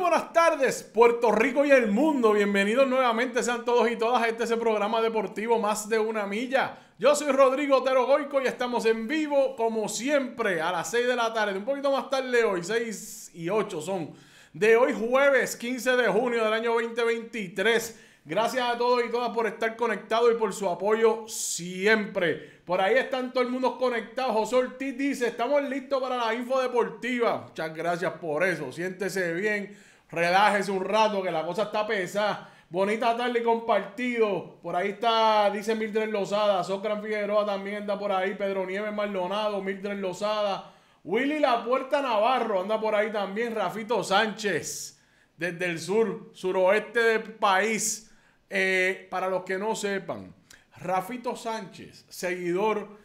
buenas tardes, Puerto Rico y el mundo. Bienvenidos nuevamente, sean todos y todas a este programa deportivo Más de una Milla. Yo soy Rodrigo Otero Goico y estamos en vivo, como siempre, a las 6 de la tarde. Un poquito más tarde hoy, 6 y 8 son. De hoy, jueves 15 de junio del año 2023. Gracias a todos y todas por estar conectados y por su apoyo siempre. Por ahí están todo el mundo conectado. José Ortiz dice, estamos listos para la info deportiva. Muchas gracias por eso. Siéntese bien. Relájese un rato que la cosa está pesada. Bonita tarde compartido. Por ahí está, dice Mildred Lozada. Socran Figueroa también anda por ahí. Pedro Nieves Maldonado, Mildred Lozada. Willy La Puerta Navarro anda por ahí también. Rafito Sánchez, desde el sur, suroeste del país. Eh, para los que no sepan, Rafito Sánchez, seguidor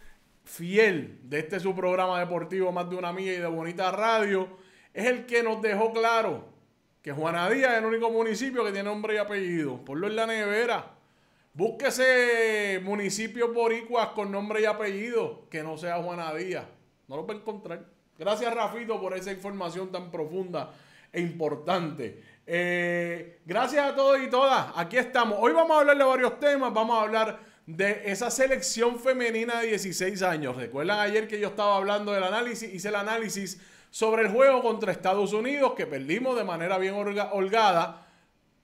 fiel de este su programa deportivo Más de una Milla y de Bonita Radio, es el que nos dejó claro que Juanadía es el único municipio que tiene nombre y apellido. Ponlo en la nevera. Búsquese municipios boricuas con nombre y apellido que no sea Juanadía. No lo va a encontrar. Gracias, Rafito, por esa información tan profunda e importante. Eh, gracias a todos y todas. Aquí estamos. Hoy vamos a hablar de varios temas. Vamos a hablar de esa selección femenina de 16 años. Recuerdan ayer que yo estaba hablando del análisis, hice el análisis sobre el juego contra Estados Unidos que perdimos de manera bien holgada.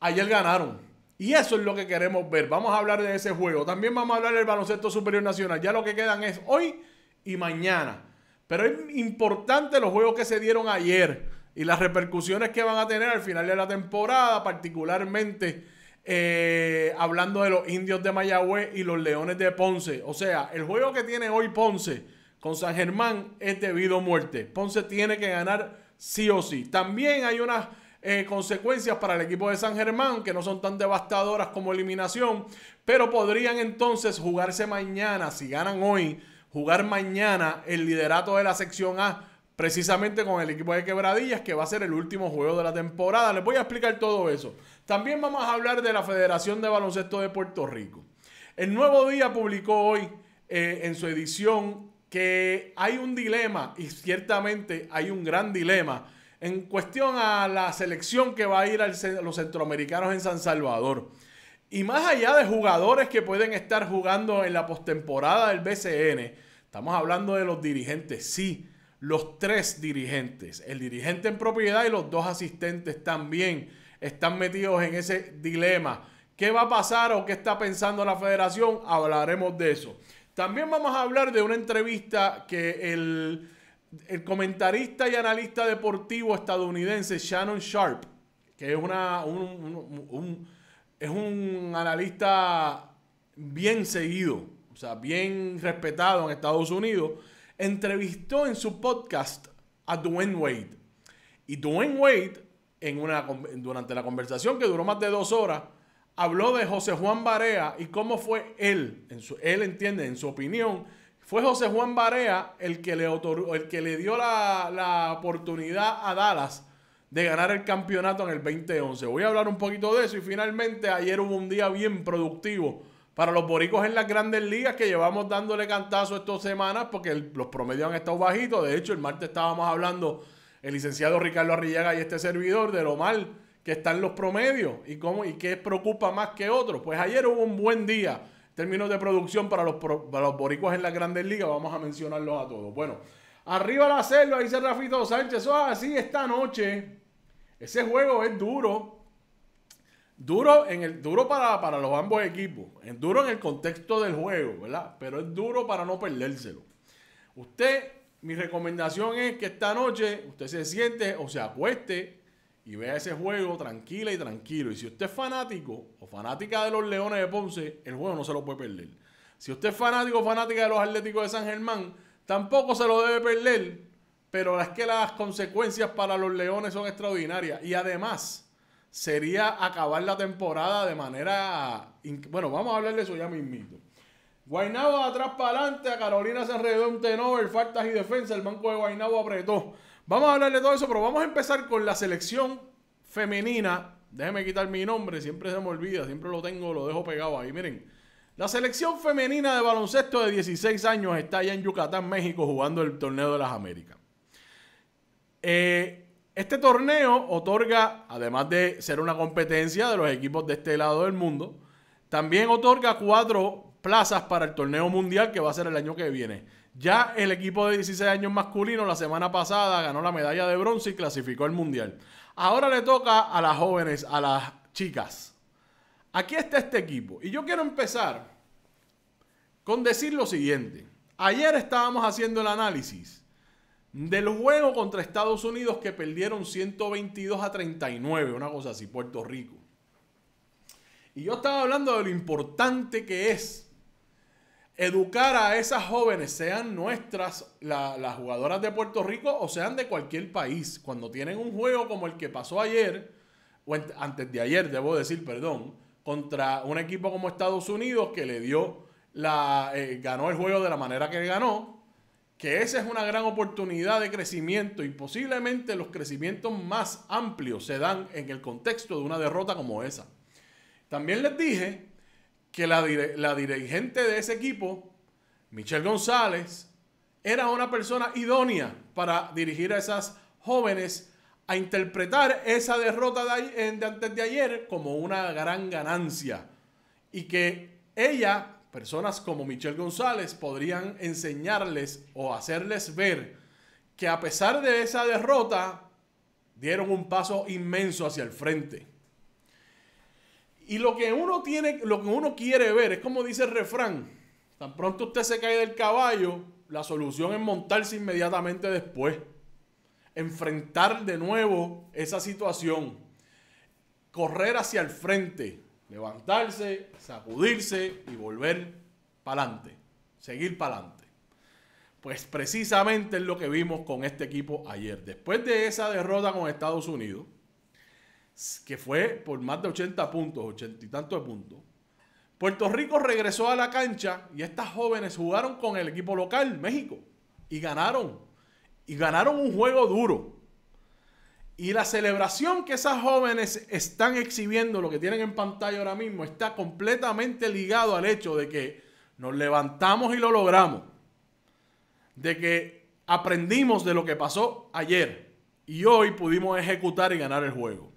Ayer ganaron. Y eso es lo que queremos ver. Vamos a hablar de ese juego. También vamos a hablar del baloncesto superior nacional. Ya lo que quedan es hoy y mañana. Pero es importante los juegos que se dieron ayer y las repercusiones que van a tener al final de la temporada, particularmente eh, hablando de los indios de Mayagüez y los leones de Ponce. O sea, el juego que tiene hoy Ponce con San Germán es debido muerte. Ponce tiene que ganar sí o sí. También hay unas eh, consecuencias para el equipo de San Germán que no son tan devastadoras como eliminación, pero podrían entonces jugarse mañana, si ganan hoy, jugar mañana el liderato de la sección A. Precisamente con el equipo de Quebradillas, que va a ser el último juego de la temporada. Les voy a explicar todo eso. También vamos a hablar de la Federación de Baloncesto de Puerto Rico. El Nuevo Día publicó hoy eh, en su edición que hay un dilema, y ciertamente hay un gran dilema, en cuestión a la selección que va a ir a los centroamericanos en San Salvador. Y más allá de jugadores que pueden estar jugando en la postemporada del BCN, estamos hablando de los dirigentes, sí, los tres dirigentes, el dirigente en propiedad y los dos asistentes también están metidos en ese dilema. ¿Qué va a pasar o qué está pensando la federación? Hablaremos de eso. También vamos a hablar de una entrevista que el, comentarista y analista deportivo estadounidense Shannon Sharp, que es, una, un, es un analista bien seguido, o sea, bien respetado en Estados Unidos, entrevistó en su podcast a Dwayne Wade. Y Dwayne Wade, durante la conversación que duró más de dos horas, habló de José Juan Barea y cómo fue él, en él entiende, en su opinión, fue José Juan Barea el que le, el que le dio la, oportunidad a Dallas de ganar el campeonato en el 2011. Voy a hablar un poquito de eso y finalmente ayer hubo un día bien productivo para los boricos en las grandes ligas que llevamos dándole cantazo estas semanas porque los promedios han estado bajitos. De hecho, el martes estábamos hablando el licenciado Ricardo Arrillaga y este servidor de lo mal que están los promedios y que y preocupa más que otros. Pues ayer hubo un buen día términos de producción para los, para los boricuas en la grandes ligas. Vamos a mencionarlos a todos. Bueno, arriba la selva, dice Rafito Sánchez. así esta noche. Ese juego es duro. Duro, en el, duro para, para los ambos equipos. Es duro en el contexto del juego, ¿verdad? Pero es duro para no perdérselo. Usted, mi recomendación es que esta noche usted se siente o se acueste y vea ese juego tranquila y tranquilo. Y si usted es fanático o fanática de los Leones de Ponce, el juego no se lo puede perder. Si usted es fanático o fanática de los Atléticos de San Germán, tampoco se lo debe perder. Pero es que las consecuencias para los Leones son extraordinarias. Y además, sería acabar la temporada de manera... Bueno, vamos a hablar de eso ya mismito. Guainabo atrás para adelante, a Carolina se enredó un tenover, faltas y defensa, el banco de Guainabo apretó. Vamos a hablar de todo eso, pero vamos a empezar con la selección femenina. Déjeme quitar mi nombre, siempre se me olvida, siempre lo tengo, lo dejo pegado ahí. Miren, la selección femenina de baloncesto de 16 años está allá en Yucatán, México, jugando el torneo de las Américas. Eh, este torneo otorga, además de ser una competencia de los equipos de este lado del mundo, también otorga cuatro plazas para el torneo mundial que va a ser el año que viene. Ya el equipo de 16 años masculino la semana pasada ganó la medalla de bronce y clasificó al mundial. Ahora le toca a las jóvenes, a las chicas. Aquí está este equipo. Y yo quiero empezar con decir lo siguiente. Ayer estábamos haciendo el análisis del juego contra Estados Unidos que perdieron 122 a 39, una cosa así, Puerto Rico. Y yo estaba hablando de lo importante que es educar a esas jóvenes, sean nuestras, las jugadoras de Puerto Rico o sean de cualquier país, cuando tienen un juego como el que pasó ayer, o antes de ayer, debo decir, perdón, contra un equipo como Estados Unidos que le dio la, eh, ganó el juego de la manera que ganó, que esa es una gran oportunidad de crecimiento y posiblemente los crecimientos más amplios se dan en el contexto de una derrota como esa. También les dije que la, dirigente de ese equipo, Michelle González, era una persona idónea para dirigir a esas jóvenes a interpretar esa derrota de, antes de ayer como una gran ganancia. Y que ella, personas como Michelle González, podrían enseñarles o hacerles ver que a pesar de esa derrota, dieron un paso inmenso hacia el frente. Y lo que uno tiene, lo que uno quiere ver, es como dice el refrán, tan pronto usted se cae del caballo, la solución es montarse inmediatamente después. Enfrentar de nuevo esa situación. Correr hacia el frente, levantarse, sacudirse y volver para adelante, seguir para adelante. Pues precisamente es lo que vimos con este equipo ayer. Después de esa derrota con Estados Unidos, que fue por más de 80 puntos, 80 y tantos puntos. Puerto Rico regresó a la cancha y estas jóvenes jugaron con el equipo local, México, y ganaron. Y ganaron un juego duro. Y la celebración que esas jóvenes están exhibiendo, lo que tienen en pantalla ahora mismo, está completamente ligado al hecho de que nos levantamos y lo logramos. De que aprendimos de lo que pasó ayer y hoy pudimos ejecutar y ganar el juego.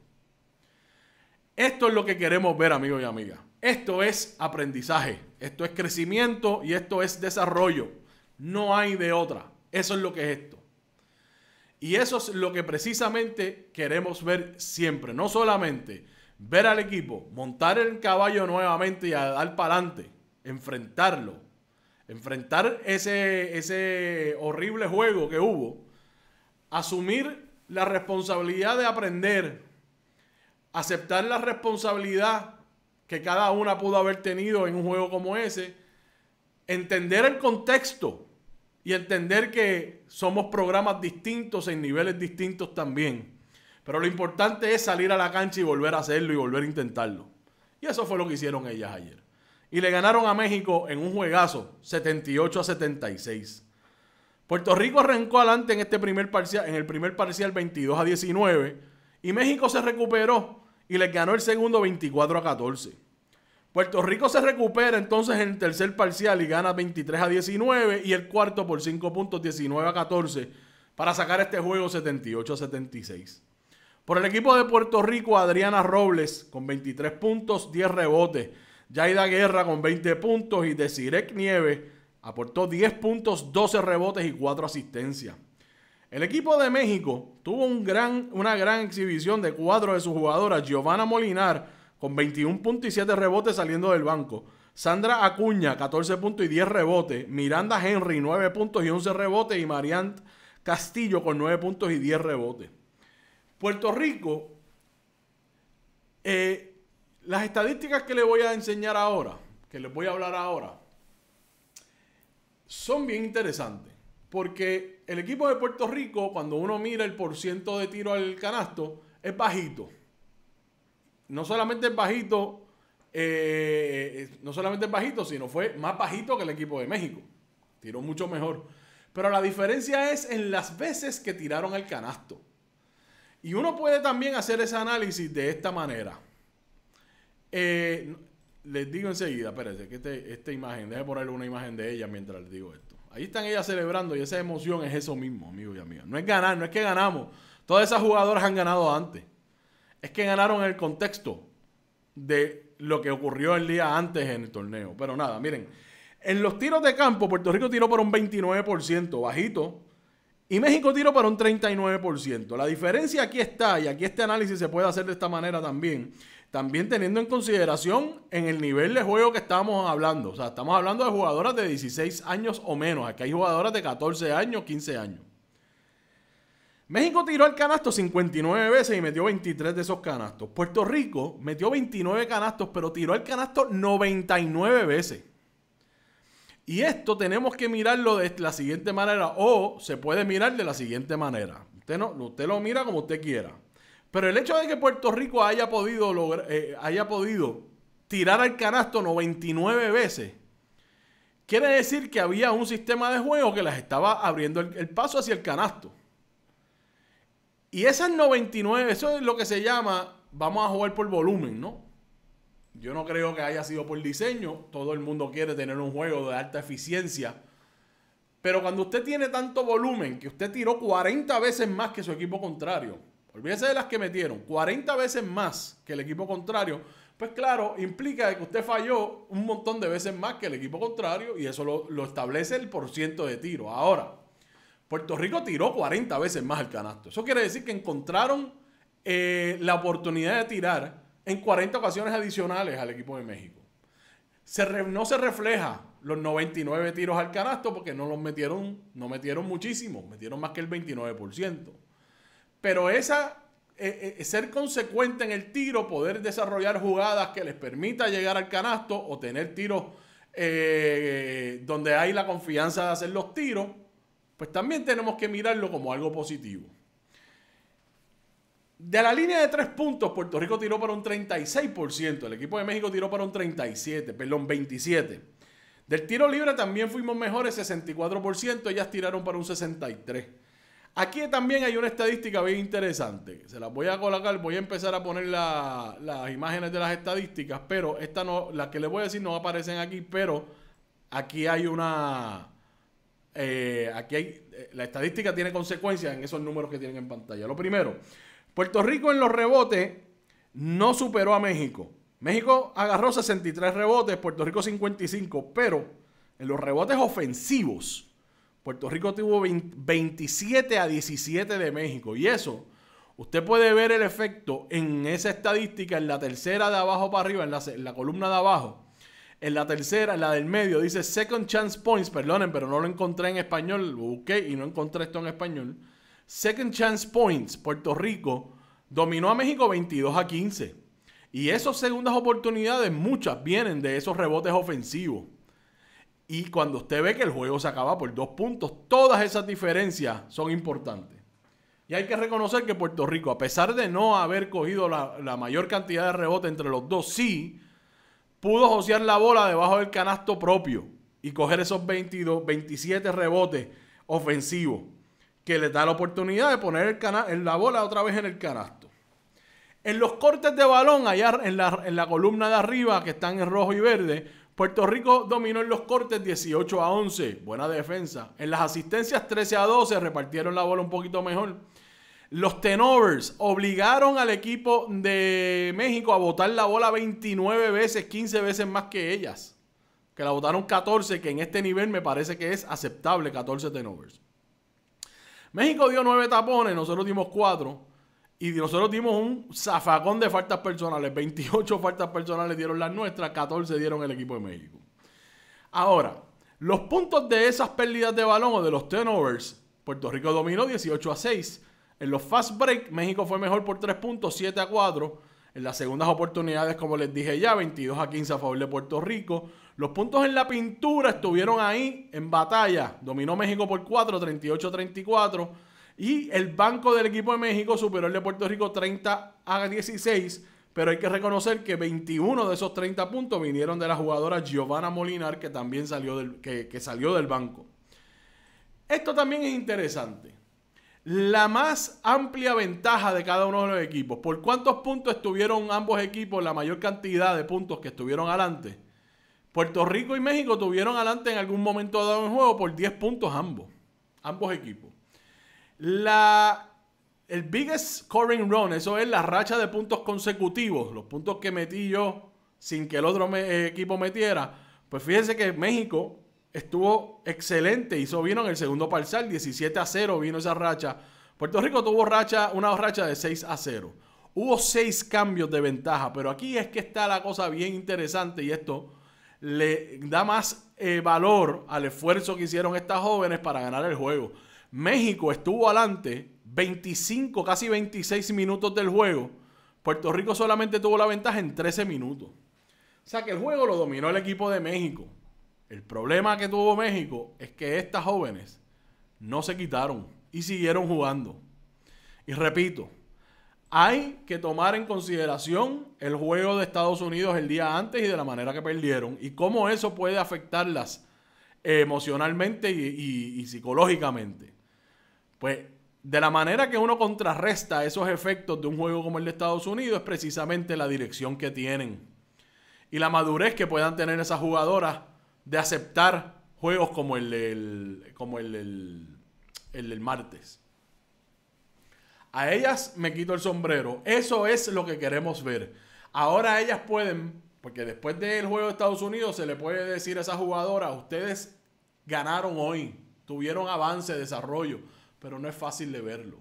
Esto es lo que queremos ver, amigos y amigas. Esto es aprendizaje, esto es crecimiento y esto es desarrollo. No hay de otra. Eso es lo que es esto. Y eso es lo que precisamente queremos ver siempre. No solamente ver al equipo, montar el caballo nuevamente y a dar para adelante, enfrentarlo, enfrentar ese, ese horrible juego que hubo, asumir la responsabilidad de aprender, aceptar la responsabilidad que cada una pudo haber tenido en un juego como ese, entender el contexto y entender que somos programas distintos en niveles distintos también. Pero lo importante es salir a la cancha y volver a hacerlo y volver a intentarlo. Y eso fue lo que hicieron ellas ayer. Y le ganaron a México en un juegazo, 78 a 76. Puerto Rico arrancó adelante en este primer parcial, en el primer parcial 22 a 19 y México se recuperó y les ganó el segundo 24 a 14. Puerto Rico se recupera entonces en el tercer parcial y gana 23 a 19 y el cuarto por 5 puntos 19 a 14 para sacar este juego 78 a 76. Por el equipo de Puerto Rico, Adriana Robles con 23 puntos, 10 rebotes. Jaida Guerra con 20 puntos y Desirek Nieve aportó 10 puntos, 12 rebotes y 4 asistencias. El equipo de México tuvo un gran, una gran exhibición de cuatro de sus jugadoras. Giovanna Molinar con 21.7 rebotes saliendo del banco. Sandra Acuña, 14 puntos y 10 rebotes. Miranda Henry, 9 puntos y 11 rebotes. Y Marian Castillo con 9 puntos y 10 rebotes. Puerto Rico, eh, las estadísticas que les voy a enseñar ahora, que les voy a hablar ahora, son bien interesantes. Porque el equipo de Puerto Rico, cuando uno mira el porciento de tiro al canasto, es bajito. No solamente es bajito, eh, eh, no solamente es bajito, sino fue más bajito que el equipo de México. Tiró mucho mejor. Pero la diferencia es en las veces que tiraron al canasto. Y uno puede también hacer ese análisis de esta manera. Eh, les digo enseguida, espérense, que este, esta imagen, déjenme ponerle una imagen de ella mientras les digo esto. Ahí están ellas celebrando y esa emoción es eso mismo, amigos y amigas. No es ganar, no es que ganamos. Todas esas jugadoras han ganado antes. Es que ganaron en el contexto de lo que ocurrió el día antes en el torneo. Pero nada, miren. En los tiros de campo, Puerto Rico tiró por un 29%, bajito. Y México tiró para un 39%. La diferencia aquí está, y aquí este análisis se puede hacer de esta manera también, también teniendo en consideración en el nivel de juego que estamos hablando. O sea, estamos hablando de jugadoras de 16 años o menos. Aquí hay jugadoras de 14 años, 15 años. México tiró el canasto 59 veces y metió 23 de esos canastos. Puerto Rico metió 29 canastos, pero tiró el canasto 99 veces. Y esto tenemos que mirarlo de la siguiente manera o se puede mirar de la siguiente manera. Usted, no, usted lo mira como usted quiera. Pero el hecho de que Puerto Rico haya podido, eh, haya podido tirar al canasto 99 veces, quiere decir que había un sistema de juego que las estaba abriendo el, el paso hacia el canasto. Y esas 99, eso es lo que se llama, vamos a jugar por volumen, ¿no? Yo no creo que haya sido por diseño. Todo el mundo quiere tener un juego de alta eficiencia. Pero cuando usted tiene tanto volumen que usted tiró 40 veces más que su equipo contrario Olvídese de las que metieron. 40 veces más que el equipo contrario. Pues claro, implica que usted falló un montón de veces más que el equipo contrario y eso lo, establece el porciento de tiro. Ahora, Puerto Rico tiró 40 veces más al canasto. Eso quiere decir que encontraron eh, la oportunidad de tirar en 40 ocasiones adicionales al equipo de México. no se refleja los 99 tiros al canasto porque no los metieron, no metieron muchísimo, metieron más que el 29%. Pero esa, eh, eh, eh, ser consecuente en el tiro, poder desarrollar jugadas que les permita llegar al canasto o tener tiros donde hay la confianza de hacer los tiros, pues también tenemos que mirarlo como algo positivo. De la línea de tres puntos, Puerto Rico tiró para un 36%, el equipo de México tiró para un 37%, perdón, 27%. Del tiro libre también fuimos mejores, 64%, ellas tiraron para un 63%. Aquí también hay una estadística bien interesante. Se las voy a colocar, voy a empezar a poner las imágenes de las estadísticas, pero esta no, las que les voy a decir no aparecen aquí, pero aquí hay una. Eh, aquí hay. Eh, la estadística tiene consecuencias en esos números que tienen en pantalla. Lo primero, Puerto Rico en los rebotes no superó a México. México agarró 63 rebotes, Puerto Rico 55, pero en los rebotes ofensivos. Puerto Rico tuvo 27 a 17 de México. Y eso, usted puede ver el efecto en esa estadística, en la tercera de abajo para arriba, en la, en la columna de abajo. En la tercera, en la del medio, dice Second Chance Points. Perdonen, pero no lo encontré en español. Lo busqué y no encontré esto en español. Second Chance Points, Puerto Rico dominó a México 22 a 15. Y esas segundas oportunidades, muchas vienen de esos rebotes ofensivos. Y cuando usted ve que el juego se acaba por dos puntos, todas esas diferencias son importantes. Y hay que reconocer que Puerto Rico, a pesar de no haber cogido la, mayor cantidad de rebote entre los dos, sí pudo josear la bola debajo del canasto propio y coger esos 22, 27 rebotes ofensivos que le da la oportunidad de poner el la bola otra vez en el canasto. En los cortes de balón, allá en la columna de arriba, que están en rojo y verde, Puerto Rico dominó en los cortes 18 a 11, buena defensa. En las asistencias 13 a 12 repartieron la bola un poquito mejor. Los tenovers obligaron al equipo de México a botar la bola 29 veces, 15 veces más que ellas. Que la botaron 14, que en este nivel me parece que es aceptable 14 tenovers. México dio 9 tapones, nosotros dimos 4. Y nosotros dimos un zafagón de faltas personales. 28 faltas personales dieron las nuestras, 14 dieron el equipo de México. Ahora, los puntos de esas pérdidas de balón o de los turnovers, Puerto Rico dominó 18 a 6. En los fast break, México fue mejor por 3 puntos, 7 a 4. En las segundas oportunidades, como les dije ya, 22 a 15 a favor de Puerto Rico. Los puntos en la pintura estuvieron ahí en batalla. Dominó México por 4, 38 a 34. Y el banco del equipo de México superó el de Puerto Rico 30 a 16, pero hay que reconocer que 21 de esos 30 puntos vinieron de la jugadora Giovanna Molinar, que también salió del, que, salió del banco. Esto también es interesante. La más amplia ventaja de cada uno de los equipos. ¿Por cuántos puntos estuvieron ambos equipos? La mayor cantidad de puntos que estuvieron adelante. Puerto Rico y México tuvieron adelante en algún momento dado en juego por 10 puntos ambos. Ambos equipos. La, el biggest scoring run, eso es la racha de puntos consecutivos, los puntos que metí yo sin que el otro eh, equipo metiera. Pues fíjense que México estuvo excelente, hizo vino en el segundo parcial, 17 a 0 vino esa racha. Puerto Rico tuvo racha, una racha de 6 a 0. Hubo seis cambios de ventaja, pero aquí es que está la cosa bien interesante y esto le da más eh, valor al esfuerzo que hicieron estas jóvenes para ganar el juego. México estuvo adelante 25, casi 26 minutos del juego. Puerto Rico solamente tuvo la ventaja en 13 minutos. O sea que el juego lo dominó el equipo de México. El problema que tuvo México es que estas jóvenes no se quitaron y siguieron jugando. Y repito, hay que tomar en consideración el juego de Estados Unidos el día antes y de la manera que perdieron y cómo eso puede afectarlas emocionalmente y, y psicológicamente. Pues de la manera que uno contrarresta esos efectos de un juego como el de Estados Unidos es precisamente la dirección que tienen y la madurez que puedan tener esas jugadoras de aceptar juegos como el del, como el, del martes. A ellas me quito el sombrero. Eso es lo que queremos ver. Ahora ellas pueden, porque después del juego de Estados Unidos se le puede decir a esa jugadora, ustedes ganaron hoy, tuvieron avance, desarrollo pero no es fácil de verlo.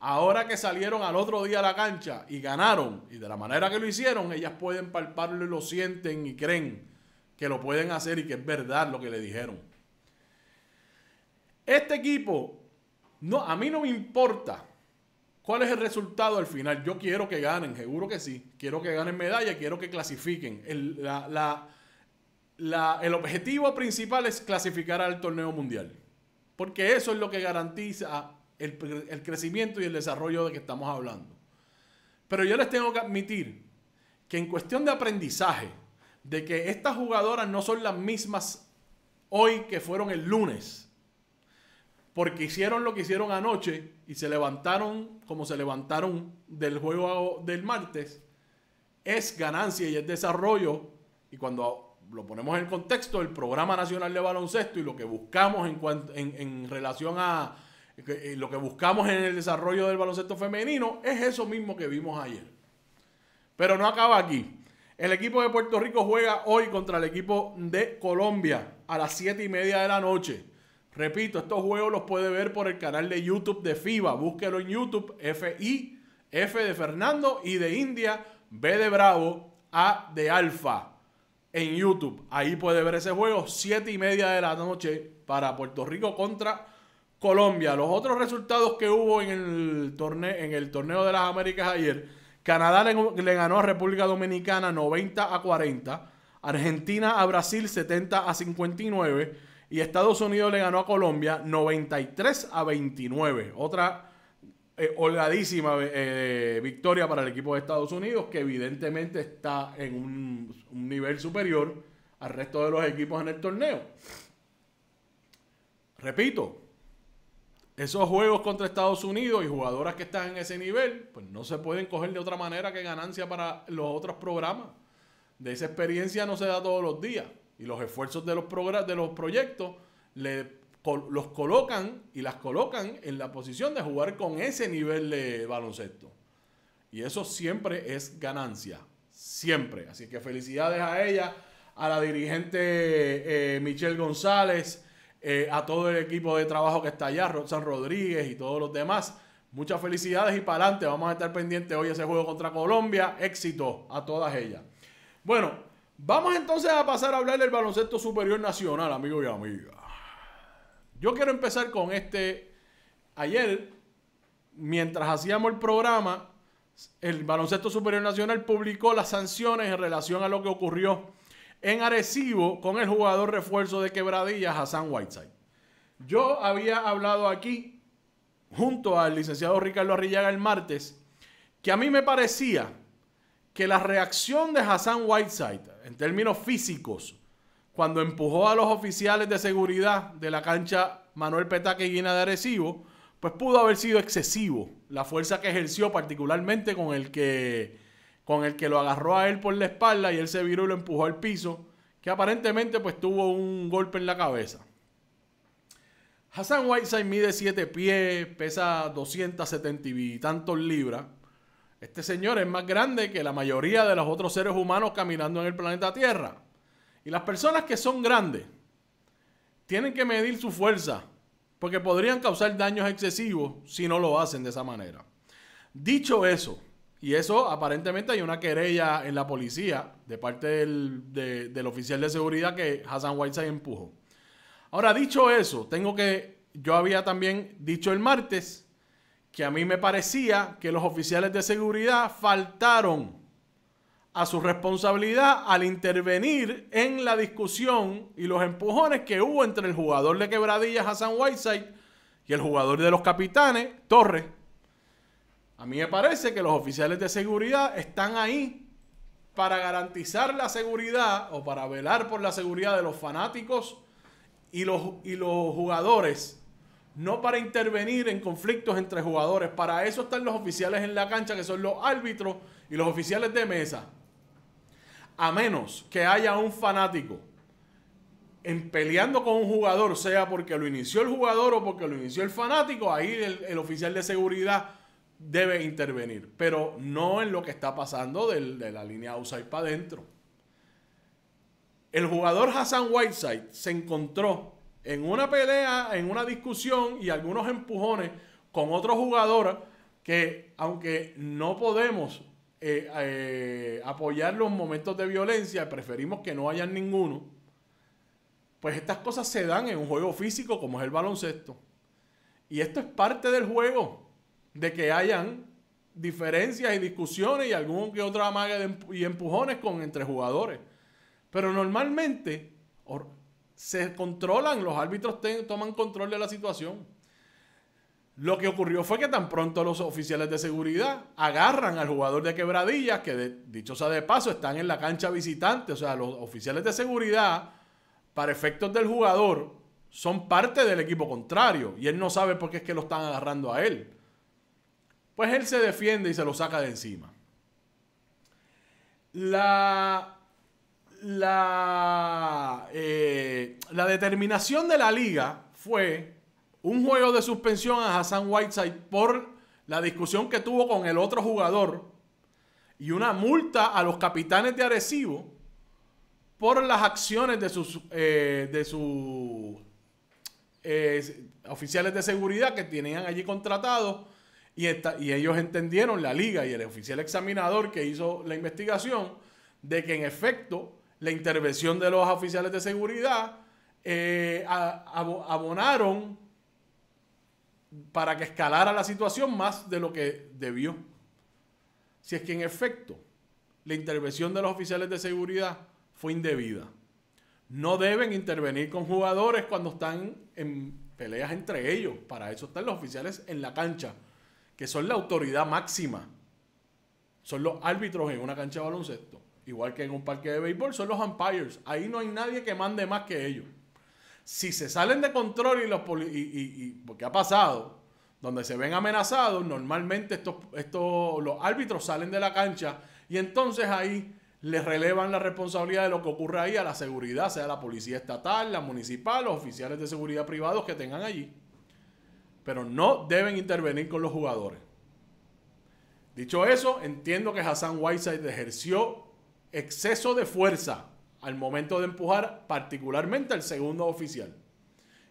Ahora que salieron al otro día a la cancha y ganaron, y de la manera que lo hicieron, ellas pueden palparlo y lo sienten y creen que lo pueden hacer y que es verdad lo que le dijeron. Este equipo, no, a mí no me importa cuál es el resultado al final. Yo quiero que ganen, seguro que sí. Quiero que ganen medalla, quiero que clasifiquen. la, el objetivo principal es clasificar al torneo mundial. Porque eso es lo que garantiza el, crecimiento y el desarrollo de que estamos hablando. Pero yo les tengo que admitir que en cuestión de aprendizaje, de que estas jugadoras no son las mismas hoy que fueron el lunes, porque hicieron lo que hicieron anoche y se levantaron como se levantaron del juego del martes, es ganancia y es desarrollo. Y cuando lo ponemos en el contexto del Programa Nacional de Baloncesto y lo que buscamos en, relación a eh, lo que buscamos en el desarrollo del baloncesto femenino, es eso mismo que vimos ayer. Pero no acaba aquí. El equipo de Puerto Rico juega hoy contra el equipo de Colombia a las 7 y media de la noche. Repito, estos juegos los puede ver por el canal de YouTube de FIBA. Búsquelo en YouTube, FI, F de Fernando y de India, B de Bravo, A de Alfa en YouTube. Ahí puede ver ese juego, siete y media de la noche para Puerto Rico contra Colombia. Los otros resultados que hubo en el torneo, en el torneo de las Américas ayer, Canadá le, le, ganó a República Dominicana 90 a 40, Argentina a Brasil 70 a 59 y Estados Unidos le ganó a Colombia 93 a 29. Otra eh, holgadísima eh, eh, victoria para el equipo de Estados Unidos, que evidentemente está en un, nivel superior al resto de los equipos en el torneo. Repito, esos juegos contra Estados Unidos y jugadoras que están en ese nivel, pues no se pueden coger de otra manera que ganancia para los otros programas. De esa experiencia no se da todos los días. Y los esfuerzos de los, de los proyectos le los colocan y las colocan en la posición de jugar con ese nivel de baloncesto. Y eso siempre es ganancia, siempre. Así que felicidades a ella, a la dirigente eh, Michelle González, eh, a todo el equipo de trabajo que está allá, Roxanne Rodríguez y todos los demás. Muchas felicidades y para adelante. Vamos a estar pendientes hoy ese juego contra Colombia. Éxito a todas ellas. Bueno, vamos entonces a pasar a hablar del baloncesto superior nacional, amigos y amigas. Yo quiero empezar con este. Ayer, mientras hacíamos el programa, el Baloncesto Superior Nacional publicó las sanciones en relación a lo que ocurrió en Arecibo con el jugador refuerzo de Quebradillas, Hassan Whiteside. Yo había hablado aquí, junto al licenciado Ricardo Arrillaga el martes, que a mí me parecía que la reacción de Hassan Whiteside, en términos físicos, cuando empujó a los oficiales de seguridad de la cancha Manuel Petaque Guina de Arecibo, pues pudo haber sido excesivo la fuerza que ejerció, particularmente con el que, con el que lo agarró a él por la espalda y él se viró y lo empujó al piso, que aparentemente pues tuvo un golpe en la cabeza. Hassan Whiteside mide 7 pies, pesa 270 y tantos libras. Este señor es más grande que la mayoría de los otros seres humanos caminando en el planeta Tierra. Y las personas que son grandes tienen que medir su fuerza porque podrían causar daños excesivos si no lo hacen de esa manera. Dicho eso, y eso aparentemente hay una querella en la policía de parte del, oficial de seguridad que Hassan Whiteside empujó. Ahora, dicho eso, tengo que, yo había también dicho el martes que a mí me parecía que los oficiales de seguridad faltaron a su responsabilidad al intervenir en la discusión y los empujones que hubo entre el jugador de quebradillas Hassan Whiteside y el jugador de los capitanes Torres. A mí me parece que los oficiales de seguridad están ahí para garantizar la seguridad o para velar por la seguridad de los fanáticos y los, y los jugadores, no para intervenir en conflictos entre jugadores. Para eso están los oficiales en la cancha, que son los árbitros y los oficiales de mesa a menos que haya un fanático en peleando con un jugador, sea porque lo inició el jugador o porque lo inició el fanático, ahí el, oficial de seguridad debe intervenir, pero no en lo que está pasando de la línea outside para adentro. El jugador Hassan Whiteside se encontró en una pelea, en una discusión y algunos empujones con otro jugador que, aunque no podemos eh, eh, apoyar los momentos de violencia, preferimos que no haya ninguno, pues estas cosas se dan en un juego físico como es el baloncesto. Y esto es parte del juego, de que hayan diferencias y discusiones y algún que otra amaga y empujones con entre jugadores. Pero normalmente se controlan, los árbitros toman control de la situación. Lo que ocurrió fue que tan pronto los oficiales de seguridad agarran al jugador de quebradillas, que de, dicho sea de paso, están en la cancha visitante, o sea, los oficiales de seguridad, para efectos del jugador, son parte del equipo contrario y él no sabe por qué es que lo están agarrando a él. Pues él se defiende y se lo saca de encima. La, la, eh, la determinación de la liga fue un juego de suspensión a Hassan Whiteside por la discusión que tuvo con el otro jugador y una multa a los capitanes de Arecibo por las acciones de sus, eh, de sus eh, oficiales de seguridad que tenían allí contratados y, y ellos entendieron, la liga y el oficial examinador que hizo la investigación, de que en efecto la intervención de los oficiales de seguridad eh, abonaron para que escalara la situación más de lo que debió. Si es que en efecto la intervención de los oficiales de seguridad fue indebida. No deben intervenir con jugadores cuando están en peleas entre ellos. Para eso están los oficiales en la cancha, que son la autoridad máxima. Son los árbitros en una cancha de baloncesto. Igual que en un parque de béisbol, son los umpires. Ahí no hay nadie que mande más que ellos. Si se salen de control y los porque ha pasado, donde se ven amenazados, normalmente estos, estos, los árbitros salen de la cancha y entonces ahí les relevan la responsabilidad de lo que ocurre ahí a la seguridad, sea la policía estatal, la municipal, los oficiales de seguridad privados que tengan allí. Pero no deben intervenir con los jugadores. Dicho eso, entiendo que Hassan Whiteside ejerció exceso de fuerza al momento de empujar particularmente al segundo oficial.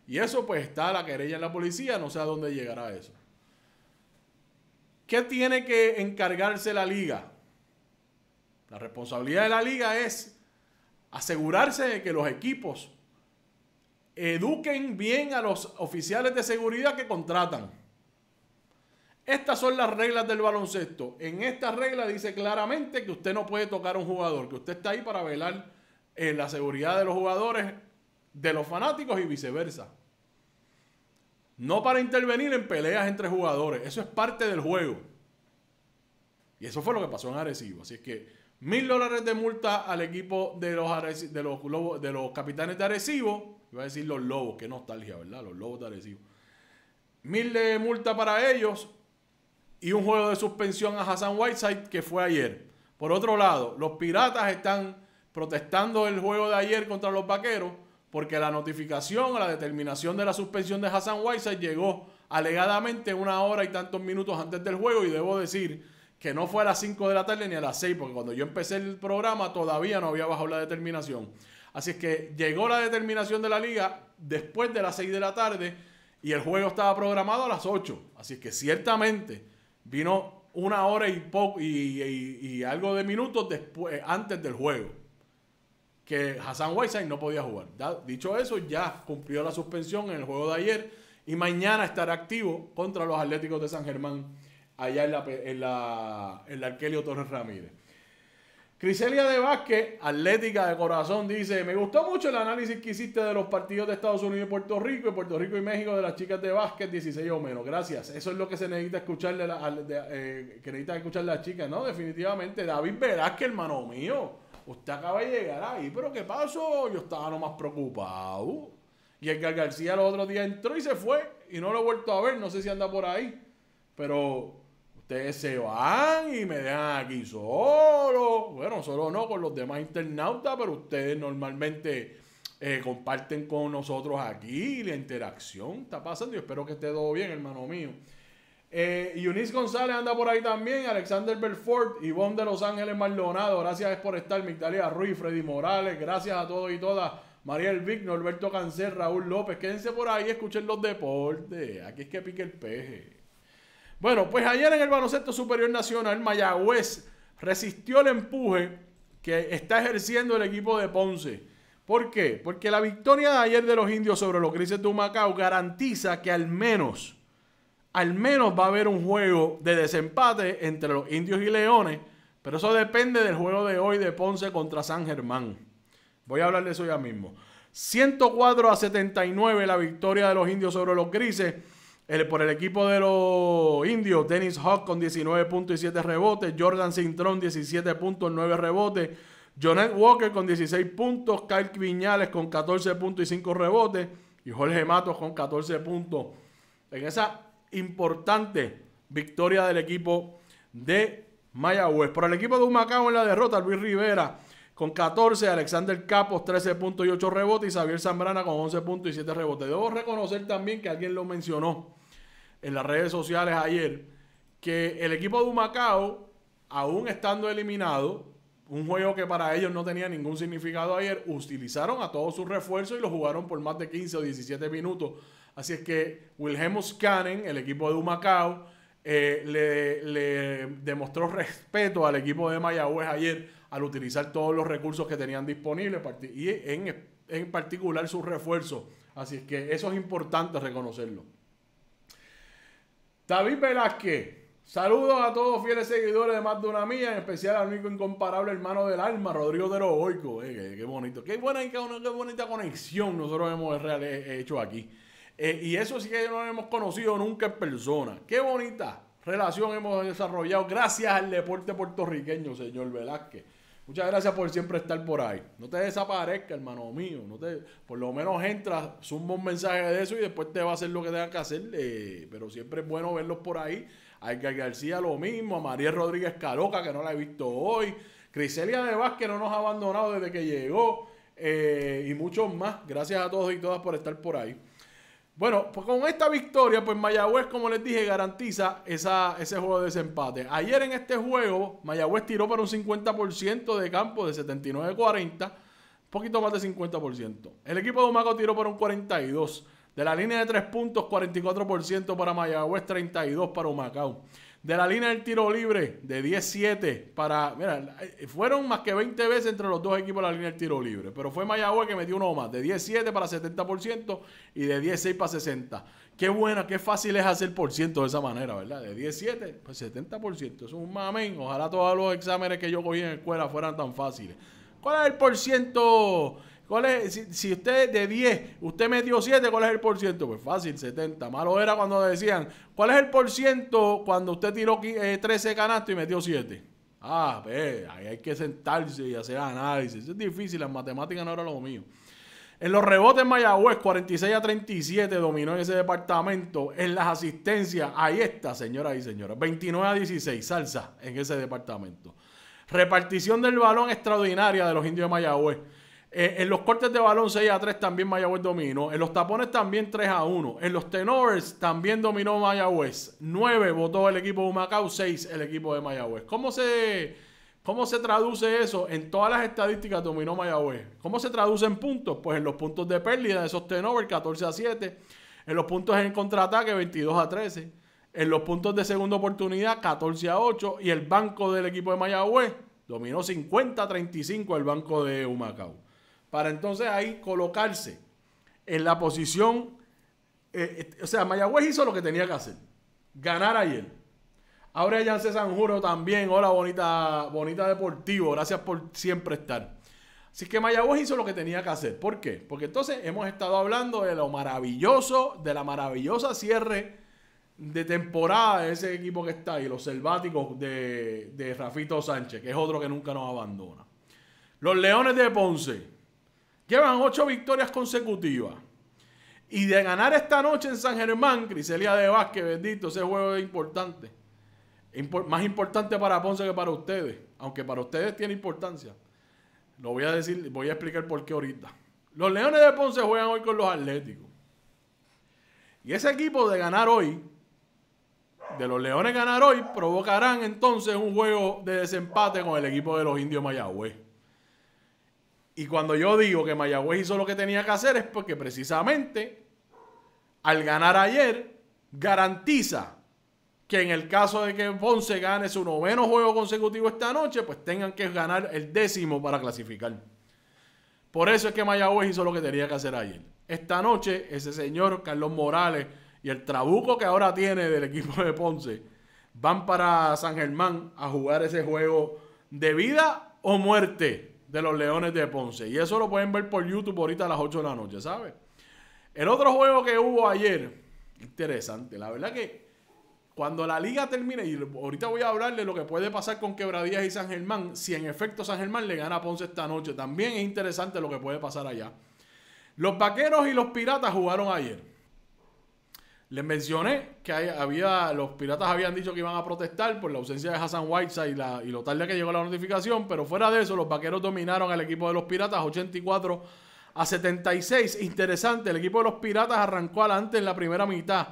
Y eso pues está la querella en la policía, no sé a dónde llegará eso. ¿Qué tiene que encargarse la liga? La responsabilidad de la liga es asegurarse de que los equipos eduquen bien a los oficiales de seguridad que contratan. Estas son las reglas del baloncesto. En esta regla dice claramente que usted no puede tocar a un jugador, que usted está ahí para velar en la seguridad de los jugadores, de los fanáticos y viceversa. No para intervenir en peleas entre jugadores. Eso es parte del juego. Y eso fue lo que pasó en Arecibo. Así es que mil dólares de multa al equipo de los, de los, de los capitanes de Arecibo. Iba a decir los lobos, que nostalgia, ¿verdad? Los lobos de Arecibo. Mil de multa para ellos y un juego de suspensión a Hassan Whiteside que fue ayer. Por otro lado, los piratas están protestando el juego de ayer contra los vaqueros porque la notificación a la determinación de la suspensión de Hassan Whiteside llegó alegadamente una hora y tantos minutos antes del juego y debo decir que no fue a las 5 de la tarde ni a las 6 porque cuando yo empecé el programa todavía no había bajado la determinación. Así es que llegó la determinación de la liga después de las 6 de la tarde y el juego estaba programado a las 8. Así es que ciertamente vino una hora y, y algo de minutos después, antes del juego que Hassan Whiteside no podía jugar. Dicho eso, ya cumplió la suspensión en el juego de ayer y mañana estará activo contra los Atléticos de San Germán allá en la, en la, en Arquelio Torres Ramírez. Criselia de Vázquez, atlética de corazón, dice, me gustó mucho el análisis que hiciste de los partidos de Estados Unidos y Puerto Rico y Puerto Rico y México de las chicas de Vázquez 16 o menos. Gracias. Eso es lo que se necesita escucharle eh, que necesita escuchar las chicas, ¿no? Definitivamente. David Velázquez, hermano mío usted acaba de llegar ahí, pero ¿qué pasó? Yo estaba más preocupado. Y el García el otro día entró y se fue. Y no lo he vuelto a ver, no sé si anda por ahí. Pero ustedes se van y me dejan aquí solo. Bueno, solo no con los demás internautas, pero ustedes normalmente eh, comparten con nosotros aquí la interacción. Está pasando. y espero que esté todo bien, hermano mío. Eh, Yunis González anda por ahí también, Alexander Belfort, Ivonne de Los Ángeles Maldonado, gracias por estar, Migdalia Ruiz, Freddy Morales, gracias a todos y todas, Mariel Vic, Norberto Cancel, Raúl López, quédense por ahí, escuchen los deportes, aquí es que pique el peje. Bueno, pues ayer en el baloncesto superior nacional, Mayagüez resistió el empuje que está ejerciendo el equipo de Ponce. ¿Por qué? Porque la victoria de ayer de los indios sobre los grises de Tumacao garantiza que al menos al menos va a haber un juego de desempate entre los indios y leones, pero eso depende del juego de hoy de Ponce contra San Germán. Voy a hablar de eso ya mismo. 104 a 79 la victoria de los indios sobre los grises. por el equipo de los indios, Dennis Hawk con 19 y 7 rebotes, Jordan Cintrón 17 puntos, rebotes, Jonathan Walker con 16 puntos, Kyle Viñales con 14 puntos y 5 rebotes y Jorge Matos con 14 puntos. En esa importante victoria del equipo de Mayagüez. por el equipo de Humacao en la derrota, Luis Rivera con 14, Alexander Capos 13 puntos y 8 rebotes y Xavier Zambrana con 11 puntos y 7 rebotes. Debo reconocer también que alguien lo mencionó en las redes sociales ayer, que el equipo de Humacao, aún estando eliminado, un juego que para ellos no tenía ningún significado ayer, utilizaron a todos sus refuerzos y lo jugaron por más de 15 o 17 minutos Así es que Wilhelm Canen, el equipo de Humacao, eh, le, demostró respeto al equipo de Mayagüez ayer al utilizar todos los recursos que tenían disponibles y en, particular sus refuerzos. Así es que eso es importante reconocerlo. David Velázquez, Saludos a todos fieles seguidores de más de una mía, en especial al único incomparable hermano del alma, Rodrigo de Eh, qué, bonito, qué buena, qué bonita conexión nosotros hemos eh, hecho aquí. Eh, y eso sí que no lo hemos conocido nunca en persona. Qué bonita relación hemos desarrollado gracias al deporte puertorriqueño, señor Velázquez. Muchas gracias por siempre estar por ahí. No te desaparezca, hermano mío. No te, por lo menos entras, suma un mensaje de eso y después te va a hacer lo que tenga que hacer. Eh, pero siempre es bueno verlos por ahí. A Edgar García lo mismo, a María Rodríguez Caroca, que no la he visto hoy. Criselia de Vázquez no nos ha abandonado desde que llegó. Eh, y muchos más. Gracias a todos y todas por estar por ahí. Bueno, pues con esta victoria, pues Mayagüez, como les dije, garantiza esa, ese juego de desempate. Ayer en este juego, Mayagüez tiró para un 50% de campo de 79-40, poquito más de 50%. El equipo de Humacao tiró para un 42%. De la línea de 3 puntos, 44% para Mayagüez, 32% para Humacao de la línea del tiro libre de 10-7 para... Mira, fueron más que 20 veces entre los dos equipos la línea del tiro libre, pero fue Mayagüez que metió uno más, de 10-7 para 70% y de 16 para 60. Qué buena, qué fácil es hacer por ciento de esa manera, ¿verdad? De 17, pues 70%. Eso es un mamen. Ojalá todos los exámenes que yo cogí en la escuela fueran tan fáciles. ¿Cuál es el por ciento ¿Cuál es? Si, usted de 10, usted metió 7, ¿cuál es el por ciento? Pues fácil, 70. Malo era cuando decían, ¿cuál es el por ciento cuando usted tiró 13 eh, canastos y metió 7? Ah, pues, ahí hay que sentarse y hacer análisis. es difícil, las matemáticas no era lo mío. En los rebotes Mayagüez, 46 a 37 dominó en ese departamento. En las asistencias, ahí está, señoras y señores. 29 a 16, salsa en ese departamento. Repartición del balón extraordinaria de los indios de Mayagüez. Eh, en los cortes de balón 6 a 3 también Mayagüez dominó. En los tapones también 3 a 1. En los tenovers también dominó Mayagüez. 9 votó el equipo de Humacao, 6 el equipo de Mayagüez. ¿Cómo se, ¿Cómo se traduce eso? En todas las estadísticas dominó Mayagüez. ¿Cómo se traduce en puntos? Pues en los puntos de pérdida de esos tenovers 14 a 7. En los puntos en contraataque 22 a 13. En los puntos de segunda oportunidad 14 a 8. Y el banco del equipo de Mayagüez dominó 50 a 35 el banco de Humacao para entonces ahí colocarse en la posición. Eh, eh, o sea, Mayagüez hizo lo que tenía que hacer: ganar ayer. Ahora ya se Sanjuro también. Hola, bonita, bonita deportivo. Gracias por siempre estar. Así que Mayagüez hizo lo que tenía que hacer. ¿Por qué? Porque entonces hemos estado hablando de lo maravilloso, de la maravillosa cierre de temporada de ese equipo que está ahí, los selváticos de, de Rafito Sánchez, que es otro que nunca nos abandona. Los Leones de Ponce, Llevan ocho victorias consecutivas. Y de ganar esta noche en San Germán, Criselia de Vázquez, bendito, ese juego es importante. más importante para Ponce que para ustedes. Aunque para ustedes tiene importancia. Lo voy a decir, voy a explicar por qué ahorita. Los Leones de Ponce juegan hoy con los Atléticos. Y ese equipo de ganar hoy, de los Leones ganar hoy, provocarán entonces un juego de desempate con el equipo de los Indios Mayagüez. Y cuando yo digo que Mayagüez hizo lo que tenía que hacer es porque precisamente al ganar ayer garantiza que en el caso de que Ponce gane su noveno juego consecutivo esta noche, pues tengan que ganar el décimo para clasificar. Por eso es que Mayagüez hizo lo que tenía que hacer ayer. Esta noche ese señor Carlos Morales y el trabuco que ahora tiene del equipo de Ponce van para San Germán a jugar ese juego de vida o muerte de los Leones de Ponce. Y eso lo pueden ver por YouTube ahorita a las 8 de la noche, ¿sabes? El otro juego que hubo ayer, interesante, la verdad que cuando la liga termine, y ahorita voy a hablar de lo que puede pasar con Quebradías y San Germán, si en efecto San Germán le gana a Ponce esta noche, también es interesante lo que puede pasar allá. Los vaqueros y los piratas jugaron ayer. Les mencioné que había, los piratas habían dicho que iban a protestar por la ausencia de Hassan Whiteside y, la, y lo tarde que llegó la notificación, pero fuera de eso, los vaqueros dominaron al equipo de los piratas 84 a 76. Interesante, el equipo de los piratas arrancó adelante en la primera mitad,